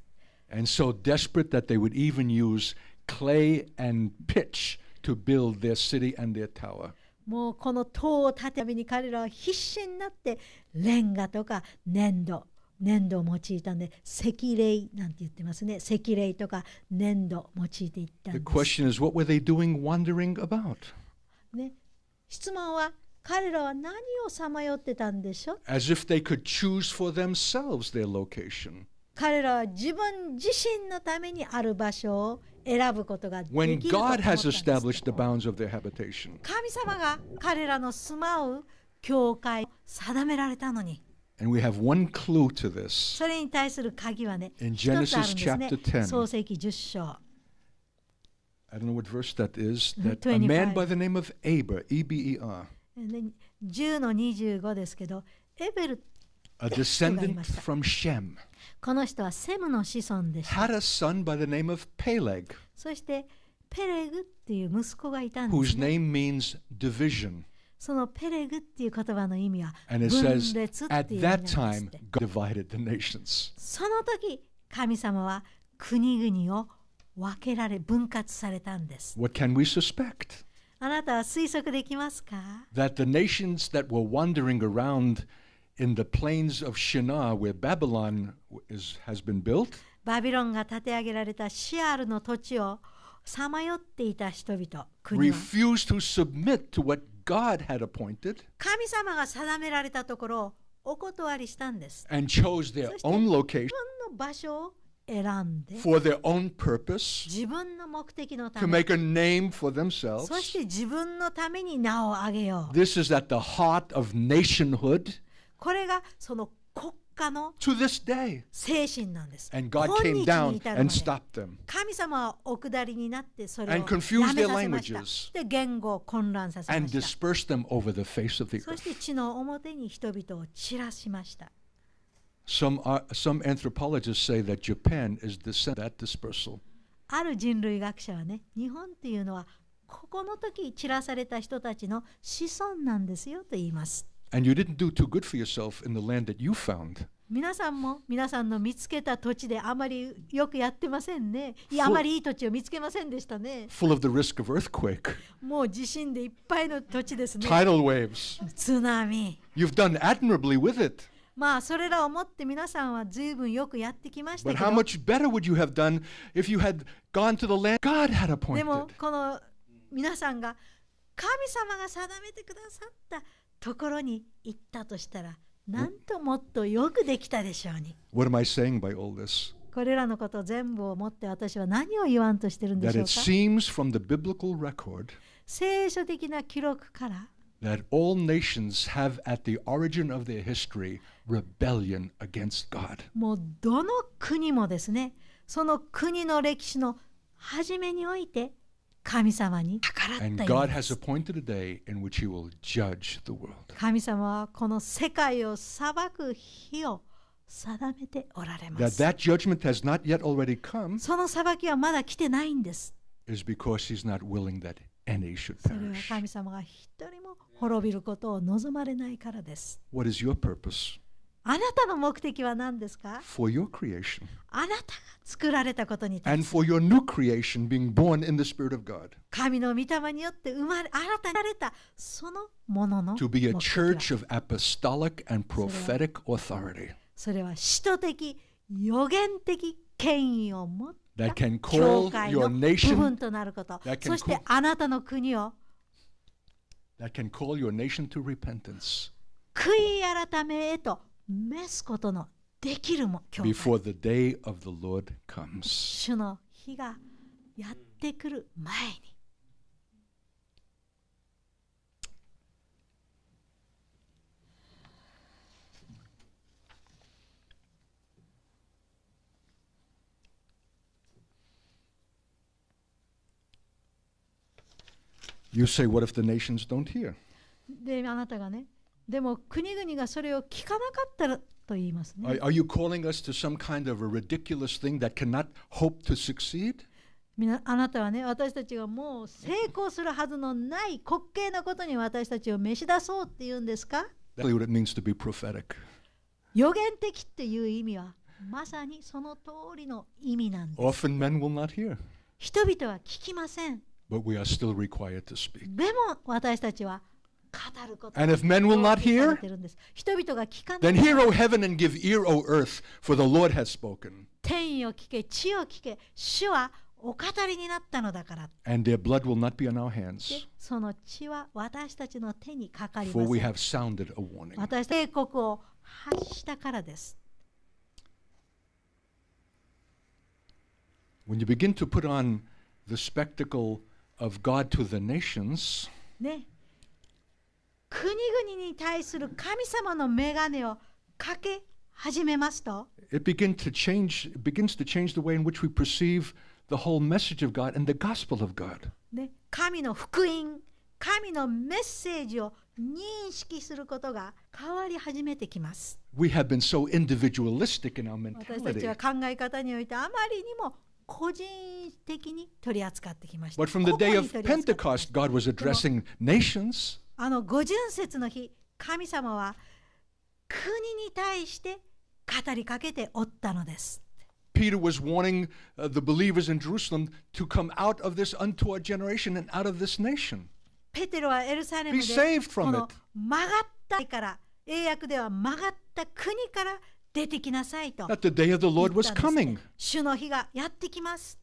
Speaker 1: and so desperate that they would even use clay and pitch to build their city and their tower.
Speaker 2: もうこの塔を建てるために彼らは必死になってレンガとか粘土粘土を用いたんで石霊なんて言ってますね石霊とか粘土を用いていったんです。The
Speaker 1: question is what were they doing wandering about?
Speaker 2: ね質問は彼らは何をさまよってたんでしょう
Speaker 1: As if they could choose for themselves their location.
Speaker 2: 彼らは自分自身のためにある場所を選ぶことができる神様が彼らの住まう教会を定められたのに。
Speaker 1: And we have one clue to this.
Speaker 2: それに対する鍵はね、In Genesis chapter 10, 創世記10章。
Speaker 1: I don't know what verse that is. That a man by the name of Eber, E-B-E-R. A descendant from Shem.
Speaker 2: この人はセムの子孫でした。had a
Speaker 1: son by the name of Peleg,
Speaker 2: そしてペレグっていう息子がいたんです whose ね、
Speaker 1: name means division.
Speaker 2: そのペレグっていう言葉の意味は And 分 it 裂 says, っ at ていう意味なん that ですっ time,
Speaker 1: て。God divided the nations.
Speaker 2: その時神様は国々を分けられ分割されたんです
Speaker 1: What can we suspect?
Speaker 2: あなたは推測できますか
Speaker 1: That the nations that were wandering around in the plains of Shinar where Babylon is, has been built,
Speaker 2: バビロンが建て上げられたシアルの土地をさまよっていた人々、国は
Speaker 1: refused to submit to what God had appointed And chose their own location for their own purpose
Speaker 2: to make a
Speaker 1: name for themselves. This is at the heart of nationhood
Speaker 2: これがその国家の精神なんです。神様はお下りになってそれをやめさせましたで言語を混乱させました。そして地の表に人々を散らしました。
Speaker 1: Some, uh, some anthropologists say that Japan is
Speaker 2: ある人類学者はね、日本っていうのは、ここの時散らされた人たちの子孫なんですよと言います。
Speaker 1: And you didn't do too good for yourself in the land that you found.
Speaker 2: 皆さんも皆さんの見つけた土地であまりよくやってませんね。いやあまりいい土地を見つけませんでしたね。
Speaker 1: Full of the risk of earthquake,
Speaker 2: もう地震でいっぱいの土地ですね。tidal
Speaker 1: waves. 津波。You've done admirably with it.
Speaker 2: まあそれらを持って皆さんは随分よくやってきました But how
Speaker 1: much better would you have done if you had gone to the land God had appointed? で
Speaker 2: もこの皆さんが神様が定めてくださったところに行ったとしたら、なんともっとよくできたでしょうに。
Speaker 1: What am I saying by all this?
Speaker 2: これらのこと全部を持って私は何を言わんとしてるんでしょうか That it
Speaker 1: seems from the biblical record
Speaker 2: 聖書的な記録から
Speaker 1: that all nations have at the origin of their history rebellion against God.
Speaker 2: もうどの国もですね、その国の歴史の初めにおいて神様に逆らた神様はこの世界を裁く日を定めておられます。That
Speaker 1: that come,
Speaker 2: その裁きはまだ来てないんです。それは神様が一人も滅びることを望まれないからです。What is y あなたの目的は何ですか
Speaker 1: for your creation.
Speaker 2: あなたが作られたことに対
Speaker 1: And して for your new creation being born in the Spirit of God.
Speaker 2: 神の御霊によって生まれ新たになれたそのものの To 目 be 的 a は
Speaker 1: church of apostolic and prophetic authority
Speaker 2: それは使徒的予言的権威を持った that can 教 call 会の your 部 nation 分となること that can そして call- あなたの国を
Speaker 1: that can call your nation to repentance.
Speaker 2: 悔い改めへと召すことのできるも教会
Speaker 1: before the day of the Lord comes. 主
Speaker 2: の日がやってくる前に
Speaker 1: You say, what if the nations don't hear?
Speaker 2: であなたがねでも国々がそれを聞かなかったらと言いますね。Are
Speaker 1: you calling us to some kind of a ridiculous thing that cannot hope to succeed?
Speaker 2: みなあなたはね私たちがもう成功するはずのない滑稽なことに私たちを召し出そうって言うんですか
Speaker 1: That's what it means to be prophetic.
Speaker 2: 予言的っていう意味はまさにその通りの意味なん
Speaker 1: です。Often men will not hear.
Speaker 2: 人々は聞きません。
Speaker 1: But we are still required to speak.
Speaker 2: でも私たちは
Speaker 1: And if men will not hear, then hear, O heaven, and give ear, O earth, for the Lord has spoken. And their blood will not be on our hands.
Speaker 2: For we have
Speaker 1: sounded a warning. When you begin to put on the spectacle of God to the nations,
Speaker 2: 国々に対する神様の眼鏡をかけ始めますと
Speaker 1: It begins to change, begins to change the way in which we perceive the whole message of God and the gospel of God.
Speaker 2: で神の福音、神のメッセージを認識することが変わり始めてきます。
Speaker 1: We have been so individualistic in our mentality. 私たちは
Speaker 2: 考え方においてあまりにも個人的に取り扱ってきました。But from the day of
Speaker 1: Pentecost, God was addressing nations.
Speaker 2: あの五巡節の日神様は国に対して語りかけておったのです。
Speaker 1: Peter was warning the believers in Jerusalem to come out of this untoward generation and out of this nation.
Speaker 2: ペテロはエルサレムでこの曲がったから英訳では曲がった国から出てきなさいと。That the day of the Lord was coming. 主の日がやってきます。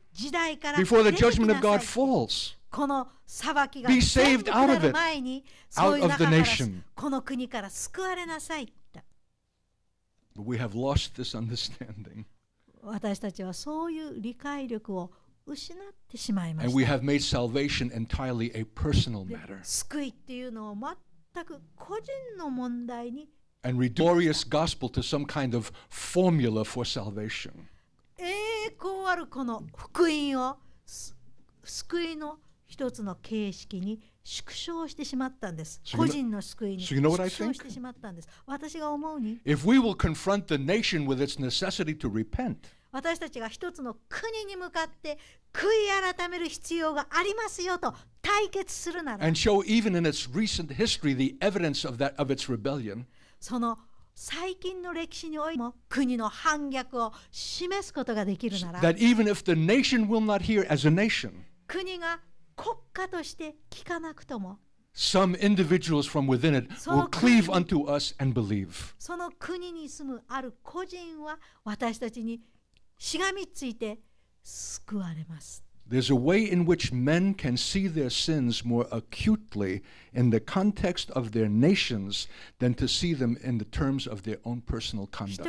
Speaker 2: 時代から before the judgment of God
Speaker 1: falls.
Speaker 2: この裁きが Be saved out of it, out of the nation.
Speaker 1: we have lost this understanding,
Speaker 2: 私たちはそういう理解力を失ってしまいま and we have
Speaker 1: made salvation entirely a personal matter.
Speaker 2: 救いっていうのを全く個人の問題に
Speaker 1: And reduce glorious gospel to some kind of formula for salvation.
Speaker 2: 栄光あるこの福音を救いの一つの形式に縮小してしまったんです。個人の救いに縮小してしまったんです。私が思うに、
Speaker 1: If we will confront the nation with its necessity to repent,
Speaker 2: 私たちが一つの国に向かって悔い改める必要がありますよと対決するなら、And
Speaker 1: show even in its recent history the evidence of, that, of its rebellion,
Speaker 2: その最近の歴史においても国の反逆を示すことができるなら that
Speaker 1: even if the nation will not hear as a nation
Speaker 2: 国が国家として聞かなくとも
Speaker 1: Some individuals from within it will cleave unto us and believe.
Speaker 2: その国に住むある個人は私たちにしがみついて救われます。
Speaker 1: There's a way in which men can see their sins more acutely in the context of their nations than to see them in the terms of their own personal conduct.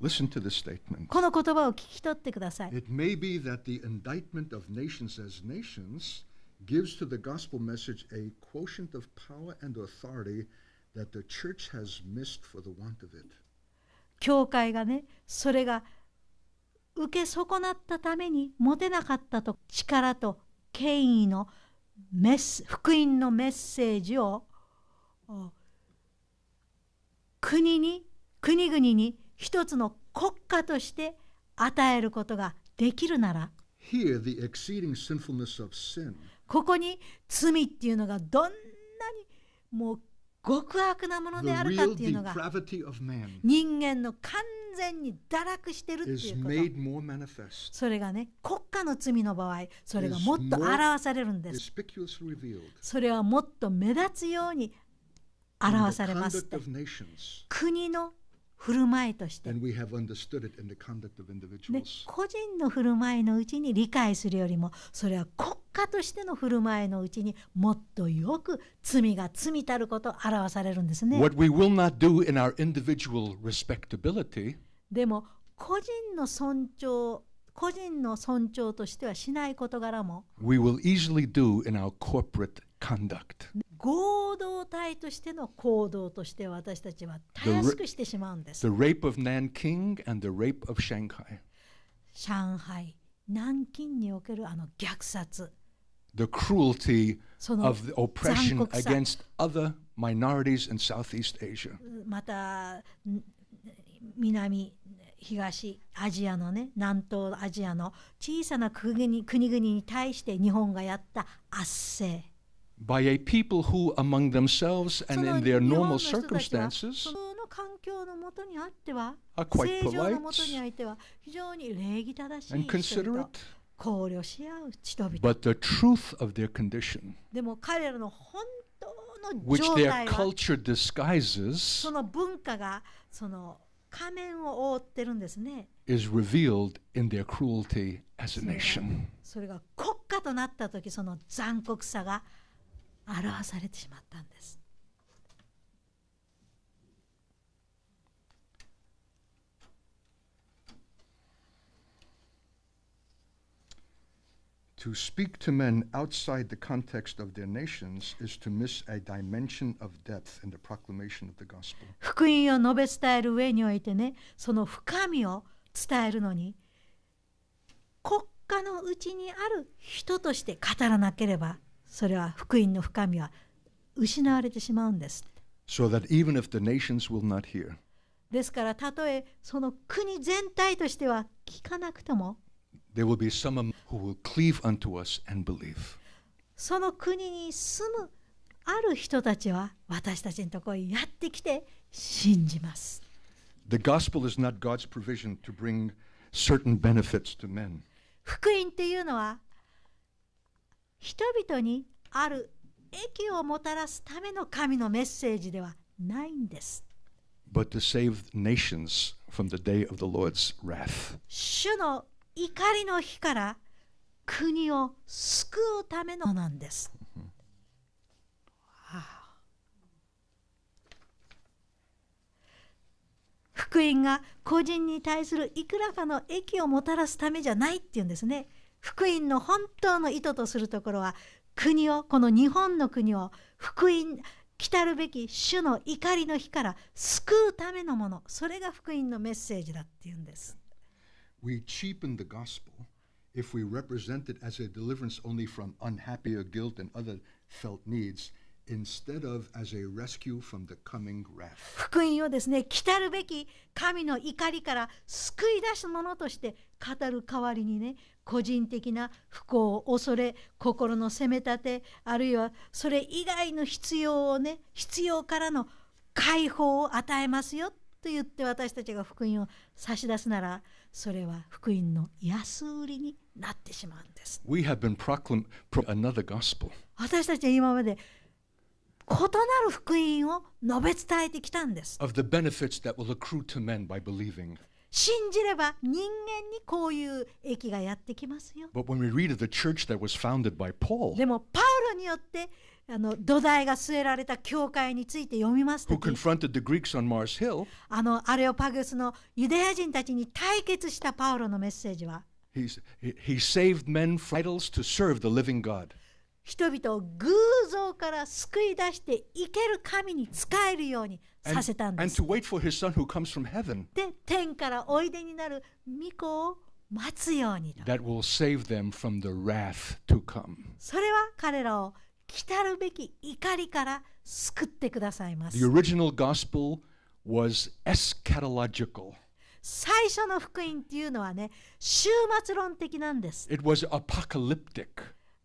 Speaker 1: Listen to this statement.
Speaker 2: この言葉を聞き取ってください。
Speaker 1: It may be that the indictment of nations as nations gives to the gospel message a quotient of power and authority that the church has missed for the want of it.
Speaker 2: 教会がね、それが受け損なったために持てなかったと力と権威のメス福音のメッセージを国に国々に一つの国家として与えることができるなら
Speaker 1: Here, the exceeding sinfulness of
Speaker 2: sin. ここに罪っていうのがどんなにもう極悪なものであるかっていうのが人間の完全に堕落してるっていうこ
Speaker 1: と
Speaker 2: それがね国家の罪の場合それがもっと表されるんですそれはもっと目立つように表されます国の振る舞いとして、ね、個人の振る舞いのうちに理解するよりもそれは国家としての振る舞いのうちにもっとよく罪が罪たることを表されるんですね。でも個人の尊重個人の尊重としてはしない事柄も。
Speaker 1: We will easily do in our corporate
Speaker 2: 合同体としての行動として私たちはたやすくしてしまうんです。
Speaker 1: The rape of Nanking and the rape of Shanghai.
Speaker 2: 上海、南京におけるあの虐殺。
Speaker 1: The cruelty of the oppression against other minorities in Southeast Asia.
Speaker 2: また南、東アジアのね南東アジアの小さな国々国々に対して日本がやった圧政。
Speaker 1: by a people who among themselves and in their normal circumstances
Speaker 2: are quite polite and considerate.
Speaker 1: But the truth of their condition,
Speaker 2: which their culture
Speaker 1: disguises, is revealed in their cruelty as a nation.
Speaker 2: それが国家となった時その残酷さが表されてしまったんです。
Speaker 1: To speak to men outside the context of their nations is to miss a dimension of depth in the proclamation of the gospel.
Speaker 2: 福音を述べ伝える上においてね、その深みを伝えるのに、国家のうちにある人として語らなければそれは福音の深みは失われてしまうんです。So、
Speaker 1: that even if the nations will not hear,
Speaker 2: ですから、たとえその国全体としては聞かなくとも、
Speaker 1: there will be someone who will cleave unto us and believe.
Speaker 2: その国に住むある人たちは私たちのところにやってきて信じます。
Speaker 1: The gospel is not God's provision to bring certain benefits to men.
Speaker 2: 福音というのは人々にある益をもたらすための神のメッセージではないんです。
Speaker 1: But to save nations from the day of the Lord's
Speaker 2: wrath. 主の怒りの日から国を救うためのなんです。福音が個人に対するいくらかの益をもたらすためじゃないっていうんですね。福音の本当の意図とするところは国をこの日本の国を福音来るべき主の怒りの日から救うためのものそれが福音のメッセージだっていうんです。
Speaker 1: We cheapen the gospel if we represent it as a deliverance only from unhappier guilt and other felt needs instead of as a rescue from the
Speaker 2: coming wrath. 福音をですね、来たるべき神の怒りから救い出すものとして語る代わりにね、個人的な不幸を恐れ心の責め立てあるいはそれ以外の必要をね必要からの解放を与えますよと言って私たちが福音を差し出すならそれは福音の安売りになってしまうんで
Speaker 1: す。We have been proclaim m another gospel.
Speaker 2: 私たちは今まで異なる福音を述べ伝えてきたんです。
Speaker 1: Of the benefits that will accrue to men by believing.
Speaker 2: 信じれば人間にこういう益がやってきますよ。
Speaker 1: But when we read of the church that was founded by
Speaker 2: Paul, でも、パウロによってあの土台が据えられた教会について読みますと
Speaker 1: who confronted the Greeks on Mars Hill,
Speaker 2: あのアレオパグスのユダヤ人たちに対決したパウロのメッセージは
Speaker 1: he's, he he saved men from idols to serve the living God.
Speaker 2: 人々を偶像から救い出して生ける神に仕えるようにさせたんです。で、天からおいでになる御子を待つようにと。それは彼らを来たるべき怒りから救ってくださいます。The
Speaker 1: original gospel was eschatological.
Speaker 2: 最初の福音っていうのはね、終末論的なんです。
Speaker 1: It was apocalyptic.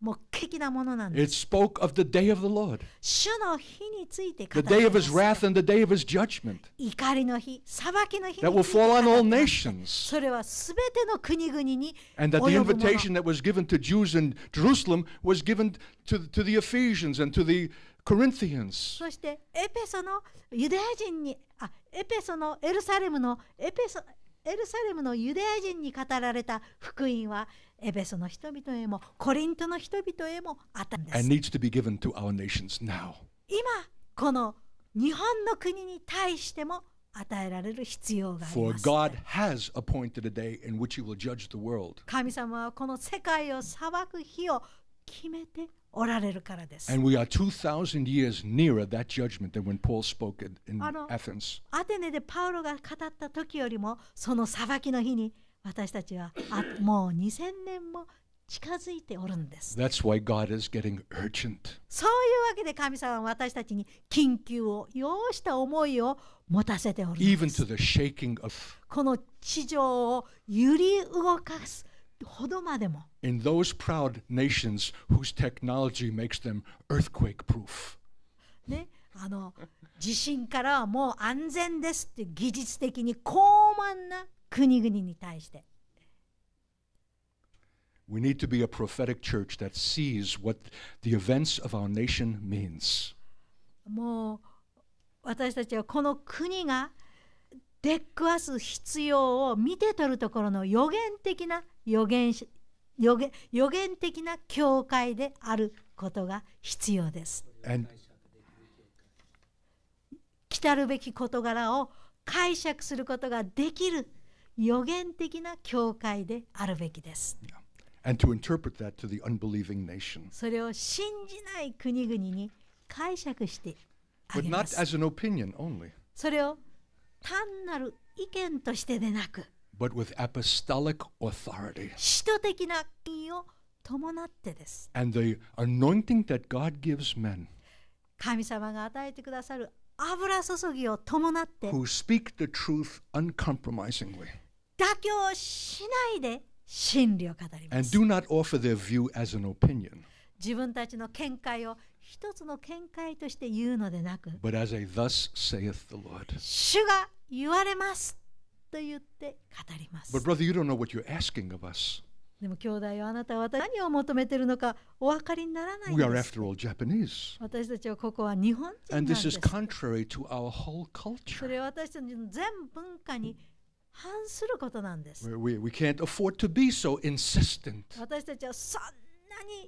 Speaker 2: もう奇なものなんで
Speaker 1: す。It spoke of the day of the Lord.
Speaker 2: 主の日について語 The day of his wrath
Speaker 1: and the day of his judgment
Speaker 2: 怒りの日、裁きの日について that will fall
Speaker 1: on all nations.
Speaker 2: それはすべての国々に And that the invitation
Speaker 1: that was given to Jews in Jerusalem was given to, to the Ephesians and to the Corinthians.
Speaker 2: そしてエペソのユダヤ人にあエペソのエルサレムのエペソエルサレムのユダヤ人に語られた福音はエベソの人々へもコリントの人々へもあったんです。
Speaker 1: 今
Speaker 2: この日本の国に対しても与えられる必要があります。神様はこの世界を裁く日を決めておられるからです。And
Speaker 1: we are 2000 years nearer that judgment than when Paul spoke in Athens.
Speaker 2: アテネでパウロが語った時よりもその裁きの日に私たちはあもう2000年も近づいておるんです。
Speaker 1: That's why God is getting urgent.
Speaker 2: そういうわけで神様は私たちに緊急を要した思いを持たせておるんで
Speaker 1: す。Even to the shaking of
Speaker 2: この地上を揺り動かすほどまでも。
Speaker 1: In those proud nations whose technology makes them earthquake proof.
Speaker 2: ね、あの地震からはもう安全ですって技術的に高慢な国々に対して。
Speaker 1: We need to be a prophetic church that sees what the events of our nation means.
Speaker 2: もう私たちはこの国が出っわす必要を見て取るところの予言的な予言予言予言的な教会であることが必要です。And 来るべき事柄を解釈することができる予言的な教会であるべきです。Yeah.
Speaker 1: n d to interpret that to the unbelieving nation.
Speaker 2: それを信じない国々に解釈してあげます。それを単なる意見としてでなく、
Speaker 1: but with apostolic authority. 使
Speaker 2: 徒的な気を伴ってです。
Speaker 1: And the anointing that God gives men.
Speaker 2: 神様が与えてくださる油注ぎを伴って。Who
Speaker 1: speak the truth uncompromisingly.
Speaker 2: 妥協しないで真理を語り
Speaker 1: ます。And do not offer their view as an opinion.
Speaker 2: 自分たちの見解を一つの見解として言うのでなく主が言われますと言って語ります。でも兄弟よあなたは何を求めているのかお分かりにならないです。All, 私たちはここは日本人なんです。それは私たちの全文化に反することなんです。We,
Speaker 1: we, we 私たち
Speaker 2: はそんな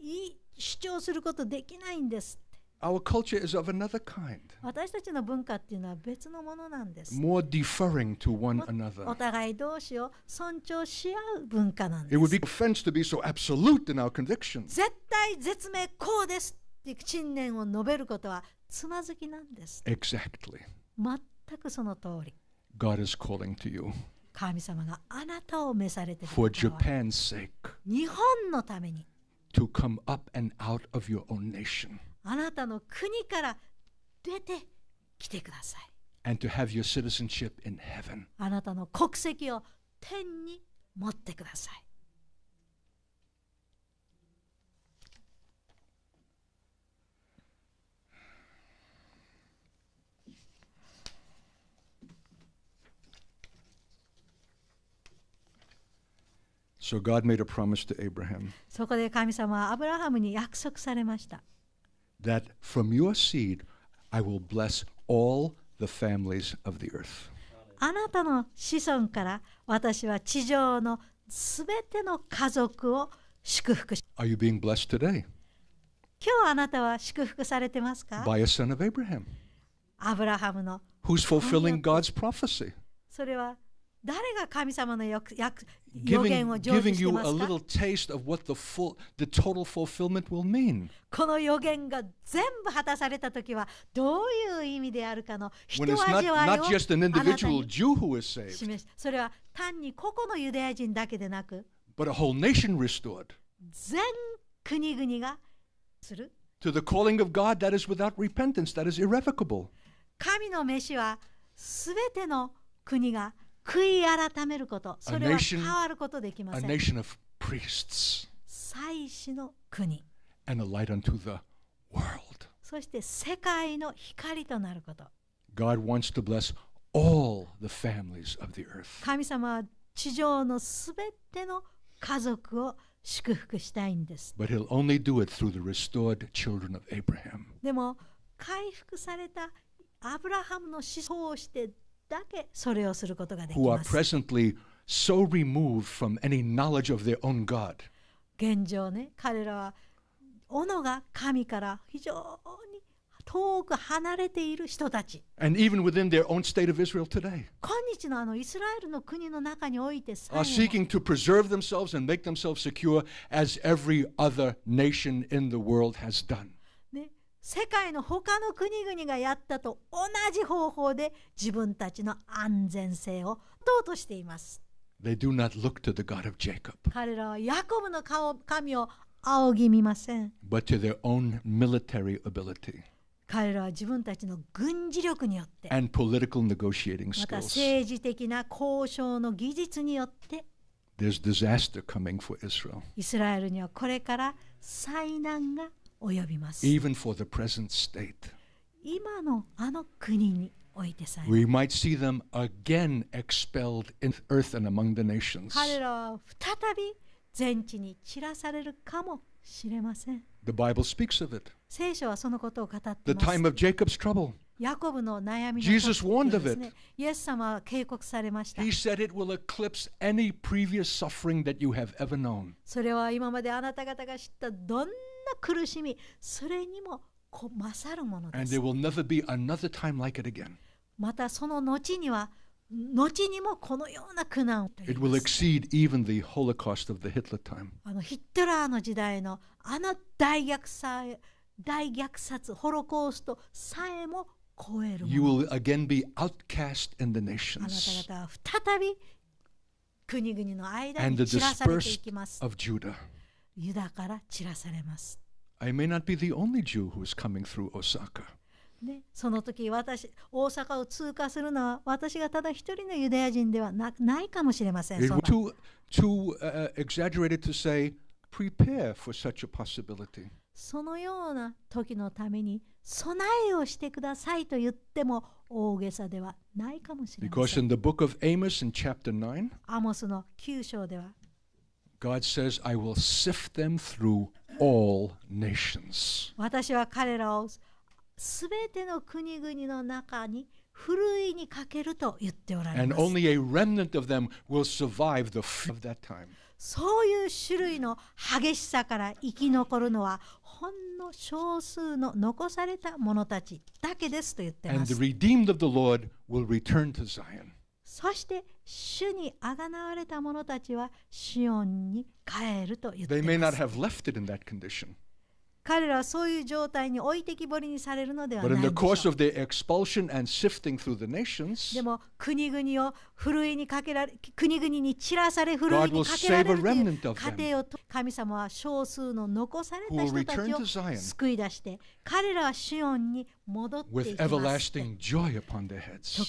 Speaker 2: に主張することできないんです。
Speaker 1: Our culture is of another kind.
Speaker 2: 私たちの文化っていうのは別のものなんです。
Speaker 1: More deferring to one another. お
Speaker 2: 互い同士を尊重し合う文化な
Speaker 1: んです。It would be offense to be so absolute in our conviction. 絶
Speaker 2: 対絶命こうですって信念を述べることはつまずきなんです。
Speaker 1: Exactly.
Speaker 2: 全くその通り。
Speaker 1: God is calling to you.
Speaker 2: 神様があなたを召されている。For Japan's sake. 日本のために。
Speaker 1: to come up and out of your own nation.
Speaker 2: あなたの国から出てきてください。
Speaker 1: And to have your citizenship in heaven.
Speaker 2: あなたの国籍を天に持ってください。
Speaker 1: So、God made a promise to Abraham.
Speaker 2: そこで神様はアブラハムに約束されました。
Speaker 1: That from your seed I will bless all the families of the earth.
Speaker 2: あなたの子孫から私は地上のすべての家族を祝福し。
Speaker 1: Are you being blessed today?
Speaker 2: 今日あなたは祝福されてますか
Speaker 1: By a son of Abraham.
Speaker 2: アブラハムの。
Speaker 1: Who's fulfilling God's prophecy?
Speaker 2: それは誰が神様の約予言を成就しますかこの予言が全部果たされたときはどういう意味であるかの人味わいをな示それは単に個々のユダヤ人だけでなく全国々がする。神の召しはすべての国が悔い改めること、それは変わることできません。A nation
Speaker 1: of priests.
Speaker 2: 祭司の
Speaker 1: 国。And a light unto the
Speaker 2: world. そして世界の光となること。
Speaker 1: God wants to bless all the families of the earth.
Speaker 2: 神様は地上のすべての家族を祝福したいんです。
Speaker 1: But he'll only do it through the restored children of Abraham.
Speaker 2: でも、回復されたアブラハムの思想をしてだけそれをすることができます。So、現状ね、彼らは斧が神から非常に遠く離れている人たち。今日のあのイスラエルの国の中においてさえも、seeking
Speaker 1: to preserve themselves and make themselves secure as every other nation in the world has done.
Speaker 2: 世界の他の国々がやったと同じ方法で自分たちの安全性を問としています。彼らはヤコブの神を仰ぎ見ません。彼らは自分たちの軍事力によって、
Speaker 1: また政
Speaker 2: 治的な交渉の技術によって、イスラエルにはこれから災難が及びます。
Speaker 1: Even for the present state.
Speaker 2: 今のあの国においてさえ。We
Speaker 1: might see them again expelled in earth and among the nations. The Bible speaks of it.
Speaker 2: The
Speaker 1: time of Jacob's trouble.
Speaker 2: Jesus warned of it. He
Speaker 1: said it will eclipse any previous suffering that you have ever known.
Speaker 2: な苦しみ、それにも勝るものです。Like、またその後には、後にもこのような苦難を言います。あのヒットラーの時代のあの大虐殺、大虐殺、ホロコーストさえも超えるものです。あなた方は再び国々の間に散らされていきます。ユダから散らされます。
Speaker 1: I may not be the only Jew who is coming through Osaka.
Speaker 2: ね、その時私大阪を通過するのは私がただ一人のユダヤ人ではなないかもしれません。Too,
Speaker 1: too, uh, exaggerated to say, prepare for such a possibility.
Speaker 2: そのような時のために備えをしてくださいと言っても大げさではないかもしれません。Because in the
Speaker 1: book of Amos in chapter 9,
Speaker 2: アモスの9章では
Speaker 1: God says, I will sift them through all nations.
Speaker 2: And only
Speaker 1: a remnant of them will survive the of that time.
Speaker 2: そういう種類の激しさから生き残るのはほんの少数の残された者たちだけですと言っています。And the
Speaker 1: redeemed of the Lord will return to Zion.
Speaker 2: そして主にあがなわれた者たちはシオンに帰ると言っています。They may
Speaker 1: not have left it in that condition.
Speaker 2: 彼らはそういう状態に置いてきぼりにされるのではないでしょう。
Speaker 1: Nations, で
Speaker 2: も国々をふるいにかけられ、国々に散らされ、ふるいにかけられる過程を神様は少数の残された人たちを救い出して、彼らはシオンに戻っていきます。
Speaker 1: と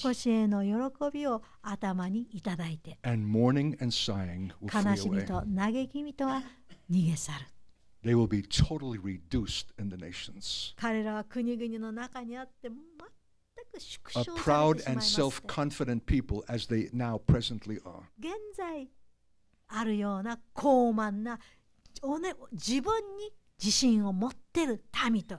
Speaker 1: こ
Speaker 2: しえの喜びを頭にいただいて、
Speaker 1: 悲しみと
Speaker 2: 嘆きみとは逃げ去る。
Speaker 1: They will be totally reduced in the nations.
Speaker 2: 彼らは国々の中にあって全く縮小 A され proud てしまい and ます self って。
Speaker 1: confident people as they now presently are.
Speaker 2: 現在あるような高慢なお、ね、自分に自信を持ってる民と。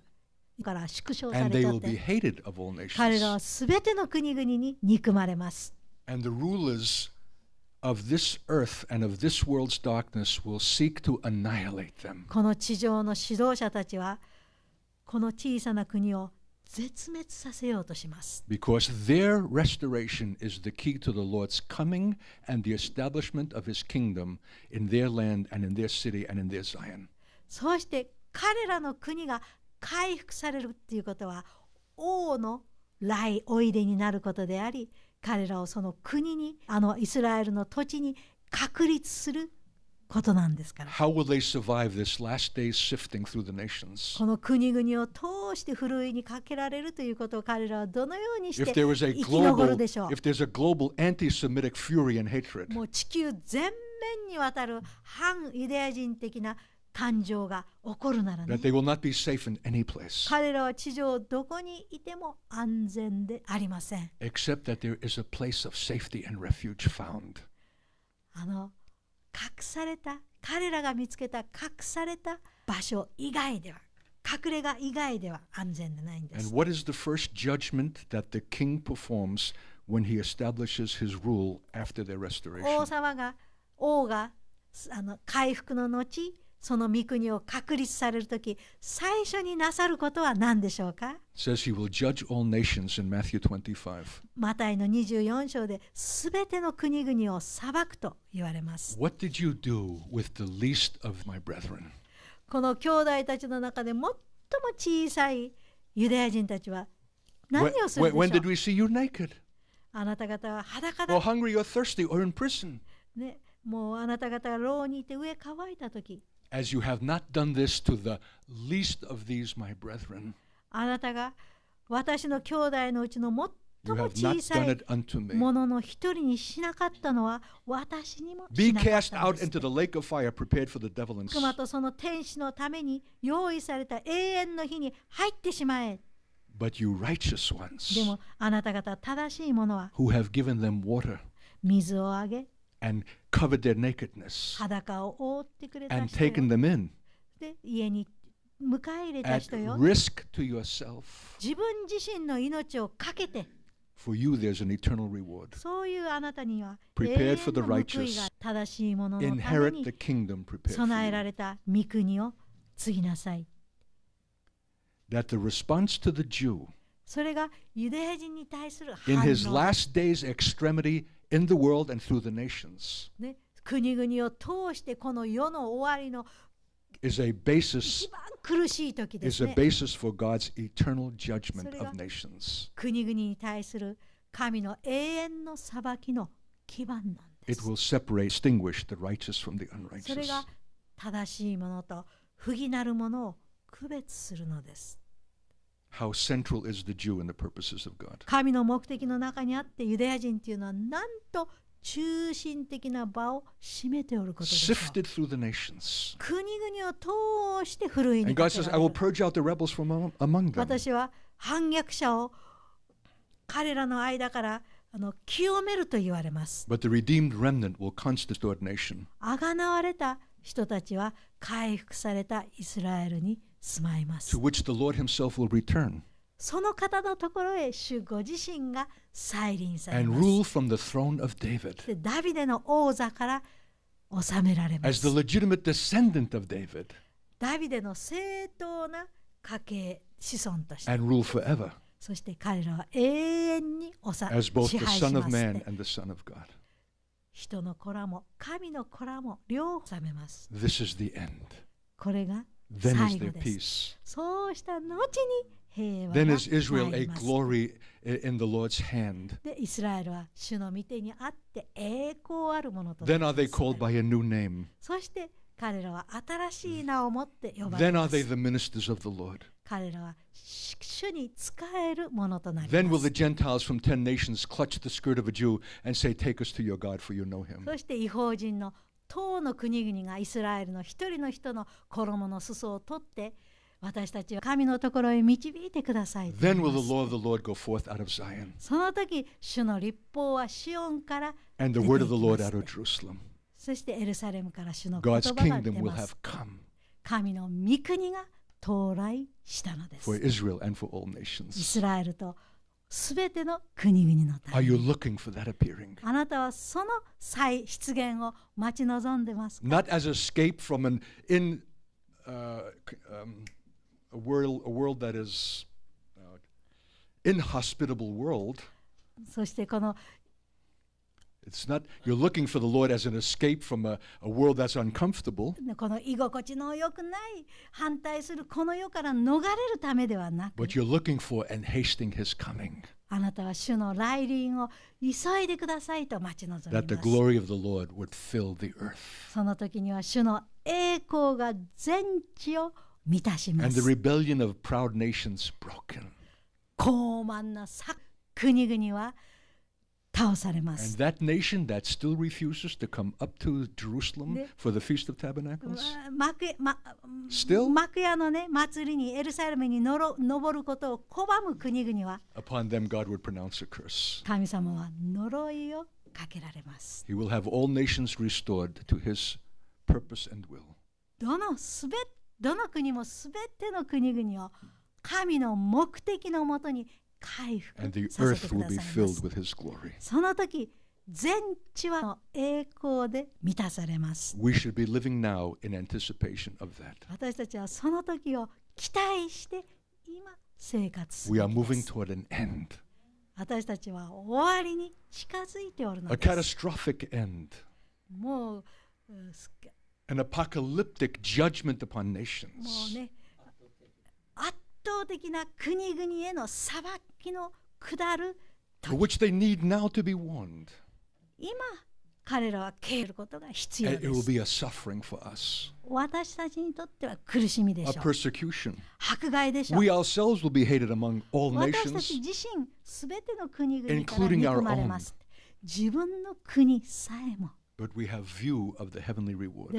Speaker 2: だから縮小さ And れ they ちゃ will っ be
Speaker 1: て hated of all 彼
Speaker 2: らは nations. 全ての国々に憎まれます。
Speaker 1: And the rulers of this earth and of this world's darkness will seek to annihilate them.
Speaker 2: この地上の指導者たちはこの小さな国を絶滅させようとします。
Speaker 1: Because their restoration is the key to the Lord's coming and the establishment of his kingdom in their land and in their city and in their Zion.
Speaker 2: そして彼らの国が回復されるっていうことは王の来おいでになることであり、彼らをその国にあのイスラエルの土地に確立することなんですか
Speaker 1: ら。How will they survive this last day's sifting through the nations?
Speaker 2: この国々を通してふるいにかけられるということを彼らはどのようにして生き残るでしょう。If
Speaker 1: there's a global anti-Semitic fury and hatred.
Speaker 2: もう地球全面にわたる反ユダヤ人的な感情が起こるなら、ね、彼らは地上どこにいても安全でありません。あの隠された彼らが見つけた隠された場所以外では隠れ家以外では安全でないんです。
Speaker 1: And what is the first judgment that the king performs when he establishes his rule after their restoration?
Speaker 2: 王様が王があの回復の後その御国を確立されるとき、最初になさることは何でしょうか
Speaker 1: says he will judge all nations in Matthew 25.
Speaker 2: マタイの24章で、すべての国々を裁くと言われます。
Speaker 1: What did you do with the least of my brethren?
Speaker 2: この兄弟たちの中で最も小さいユダヤ人たちは何をするでしょう when, when did
Speaker 1: we see you naked?
Speaker 2: あなた方は裸
Speaker 1: だ。Or hungry or thirsty or in prison?
Speaker 2: ね、もうあなた方が牢にいて上乾いたとき。
Speaker 1: As you have not done this to the least of these, my brethren,
Speaker 2: あなたが私の兄弟のうちの最も小さいものの一人にしなかったのは私にもしなかったのです。f 熊とその天使のために用意された永遠の火に入ってしまえ。でもあなた方正しいものは水をあげ、
Speaker 1: covered their nakedness and taken them in
Speaker 2: at risk
Speaker 1: to yourself. For you, there's an eternal reward.
Speaker 2: Prepared for the righteous. Inherit the
Speaker 1: kingdom prepared.
Speaker 2: For you.
Speaker 1: That the response to the Jew
Speaker 2: in his last
Speaker 1: day's extremity in the world and through the nations.
Speaker 2: ね、国々を通してこの世の終わりの
Speaker 1: is a basis 一番
Speaker 2: 苦しい時で is す a ね。basis
Speaker 1: for God's eternal judgment of それが nations.
Speaker 2: 国々に対する神の永遠の裁きの基盤なんで
Speaker 1: It す。will separate, distinguish the righteous from the それ unrighteous. が
Speaker 2: 正しいものと不義なるものを区別するのです。
Speaker 1: How central is the Jew
Speaker 2: 神の目的の中にあってユダヤ人というのはなんと中心的な場を占めておること国々を通して古い私は反逆者を彼らの間からあの清めると言われます贖われた人たちは回復されたイスラエルに住まいま
Speaker 1: す。To which the Lord himself will return.
Speaker 2: その方のところへ主ご自身が再臨されます。And rule
Speaker 1: from the throne of David.
Speaker 2: でダビデの王座から治められます。
Speaker 1: As the legitimate descendant of David.
Speaker 2: ダビデの正当な家系子孫として。And rule forever. そして彼らは永遠におさ支配しま
Speaker 1: す。
Speaker 2: 人の子らも神の子らも両方覚めます。
Speaker 1: This is the end.
Speaker 2: これが Then is there
Speaker 1: peace.
Speaker 2: Then is Israel a glory
Speaker 1: in the Lord's hand. Then are they called by a new name. Then are they the ministers of the Lord. Then will the Gentiles from ten nations clutch the skirt of a Jew and say, Take us to your God, for you know him.
Speaker 2: 党の国々がイスラエルの一人の人の衣の裾を取って私たちは神のところへ導いてくださいその時、主の立法はシオンからす、そしてエルサレムから主のす神の御国が到来したので
Speaker 1: す。イス
Speaker 2: ラエルとすべての国々のためあなたはその再出現を待ち望んでます
Speaker 1: か Not as escape from an in、uh, um, a, world, a world that is、uh, inhospitable world
Speaker 2: そしてこの
Speaker 1: It's not, you're looking for the Lord as an escape from a, a world that's uncomfortable.
Speaker 2: (laughs) But
Speaker 1: you're looking for and hasting his coming.
Speaker 2: That the glory
Speaker 1: of the Lord would fill the earth. And the rebellion of proud nations broken.
Speaker 2: 高慢なさ国々は倒されます。
Speaker 1: That nation that still refuses to come up to Jerusalem for the Feast of Tabernacles?
Speaker 2: 幕ま、still? 幕屋のね、祭りにエルサレムにのろ登ることを拒む国々は
Speaker 1: Upon them God would pronounce a curse.
Speaker 2: 神様は呪いをかけられま
Speaker 1: す。He will have all nations restored to his purpose and will.
Speaker 2: どのすべどの国もすべての国々を神の目的のもとに回復
Speaker 1: させてください
Speaker 2: その時全地は栄光で満たされます。私たちはその時を期待して今生活する私たちは終わりに近づいておるのです。もう、
Speaker 1: An apocalyptic judgment upon nations.
Speaker 2: 圧倒的な国々への裁き。きの下る
Speaker 1: for which they need now to be warned.
Speaker 2: 今彼らは消えることが必要 And it will
Speaker 1: a suffering for us, will be hated among all nations.
Speaker 2: 自身すべての国々から Including our
Speaker 1: we have view of the heavenly で reward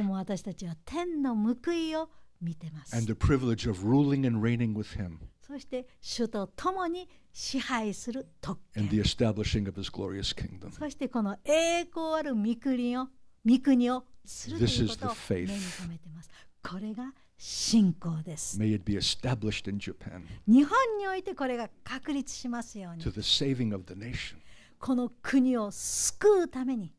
Speaker 1: and the privilege of ruling and reigning with Him.
Speaker 2: そして主と共に支配する特権。そしてこの栄光ある御国を御国をするということを目に留めています。これが
Speaker 1: 信仰です。日本
Speaker 2: においてこれが確立しますように。この国を救うために。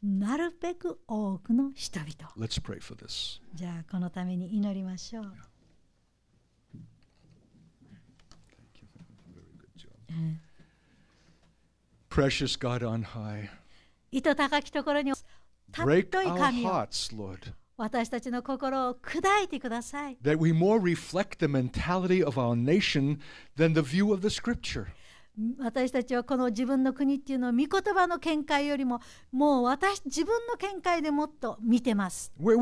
Speaker 2: なるべく多くの人々。じゃあこのために祈りましょう。
Speaker 1: Precious God on high.
Speaker 2: break our hearts, Lord. 私たちの心を砕いてください。
Speaker 1: That we more reflect the mentality of our nation than the view of the scripture.
Speaker 2: 私たちはこの自分の国っていうのを御言葉の見解よりももう私自分の見解でもっと見てます。この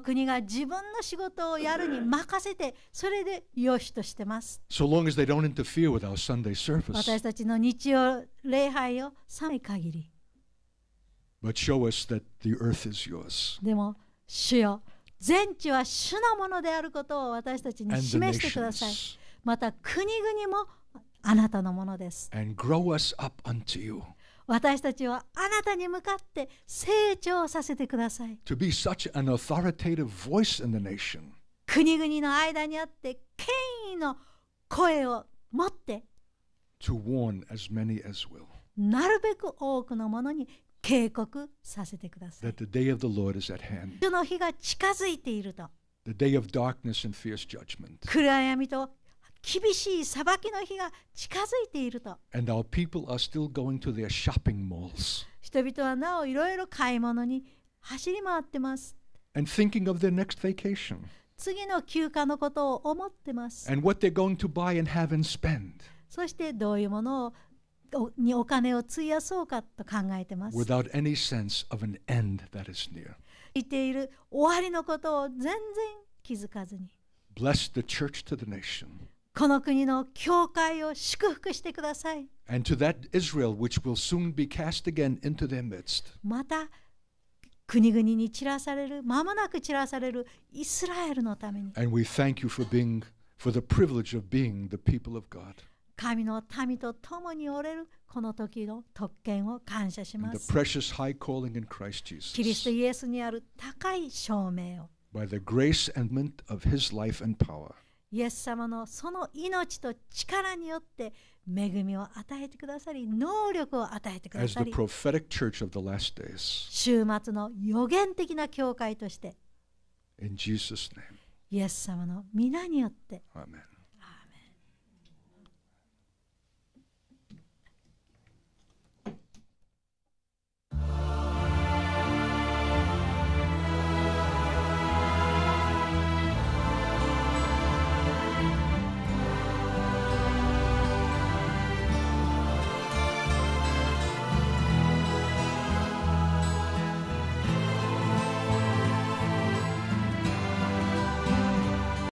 Speaker 2: 国が自分の仕事をやるに任せてそれで良しとしてます。So、私たちの日曜礼拝をさい限り。でも主よ全地は主のものであることを私たちに示してください。また国々もあなたのものです。私たちはあなたに向かって成長させてください。
Speaker 1: To be such an authoritative voice in the nation.
Speaker 2: 国々の間にあって権威の声を持って
Speaker 1: to warn as many as will.
Speaker 2: なるべく多くのものに警告させてくださ
Speaker 1: い。That the day of the Lord is at hand.
Speaker 2: 主の日が近づいていると。
Speaker 1: The day of darkness and fierce judgment.
Speaker 2: 暗闇と厳しい裁きの日が近づいていると。
Speaker 1: And our people are still going to their shopping
Speaker 2: malls. 人々はなおいろいろ買い物に走り回ってます。
Speaker 1: And thinking of their next vacation.
Speaker 2: 次の休暇のことを思ってます。
Speaker 1: And what they're going to buy and have and spend.
Speaker 2: そしてどういうものをにお金を費やそうかと考えてます。Without
Speaker 1: any sense of an end that is near.
Speaker 2: 言っている終わりのことを全然気づかずに。
Speaker 1: Bless the church to the nation.
Speaker 2: この国の教会を祝福してください。
Speaker 1: And to that Israel which will soon be cast again into their midst.
Speaker 2: また国々に散らされる、まもなく散らされるイスラエルのために。
Speaker 1: And we thank you for being, for the privilege of being the people of God.
Speaker 2: 神の民と共におれるこの時の特権を感謝します。The
Speaker 1: precious high calling in Christ Jesus. キリ
Speaker 2: ストイエスにある高い証明を。
Speaker 1: By the grace and mint of his life and power.
Speaker 2: イエス様のその命と力によって恵みを与えてくださり、能力を与えてくださり、
Speaker 1: 週末
Speaker 2: の予言的な教会として、
Speaker 1: In Jesus name.
Speaker 2: イエス様の皆によって。Amen. a m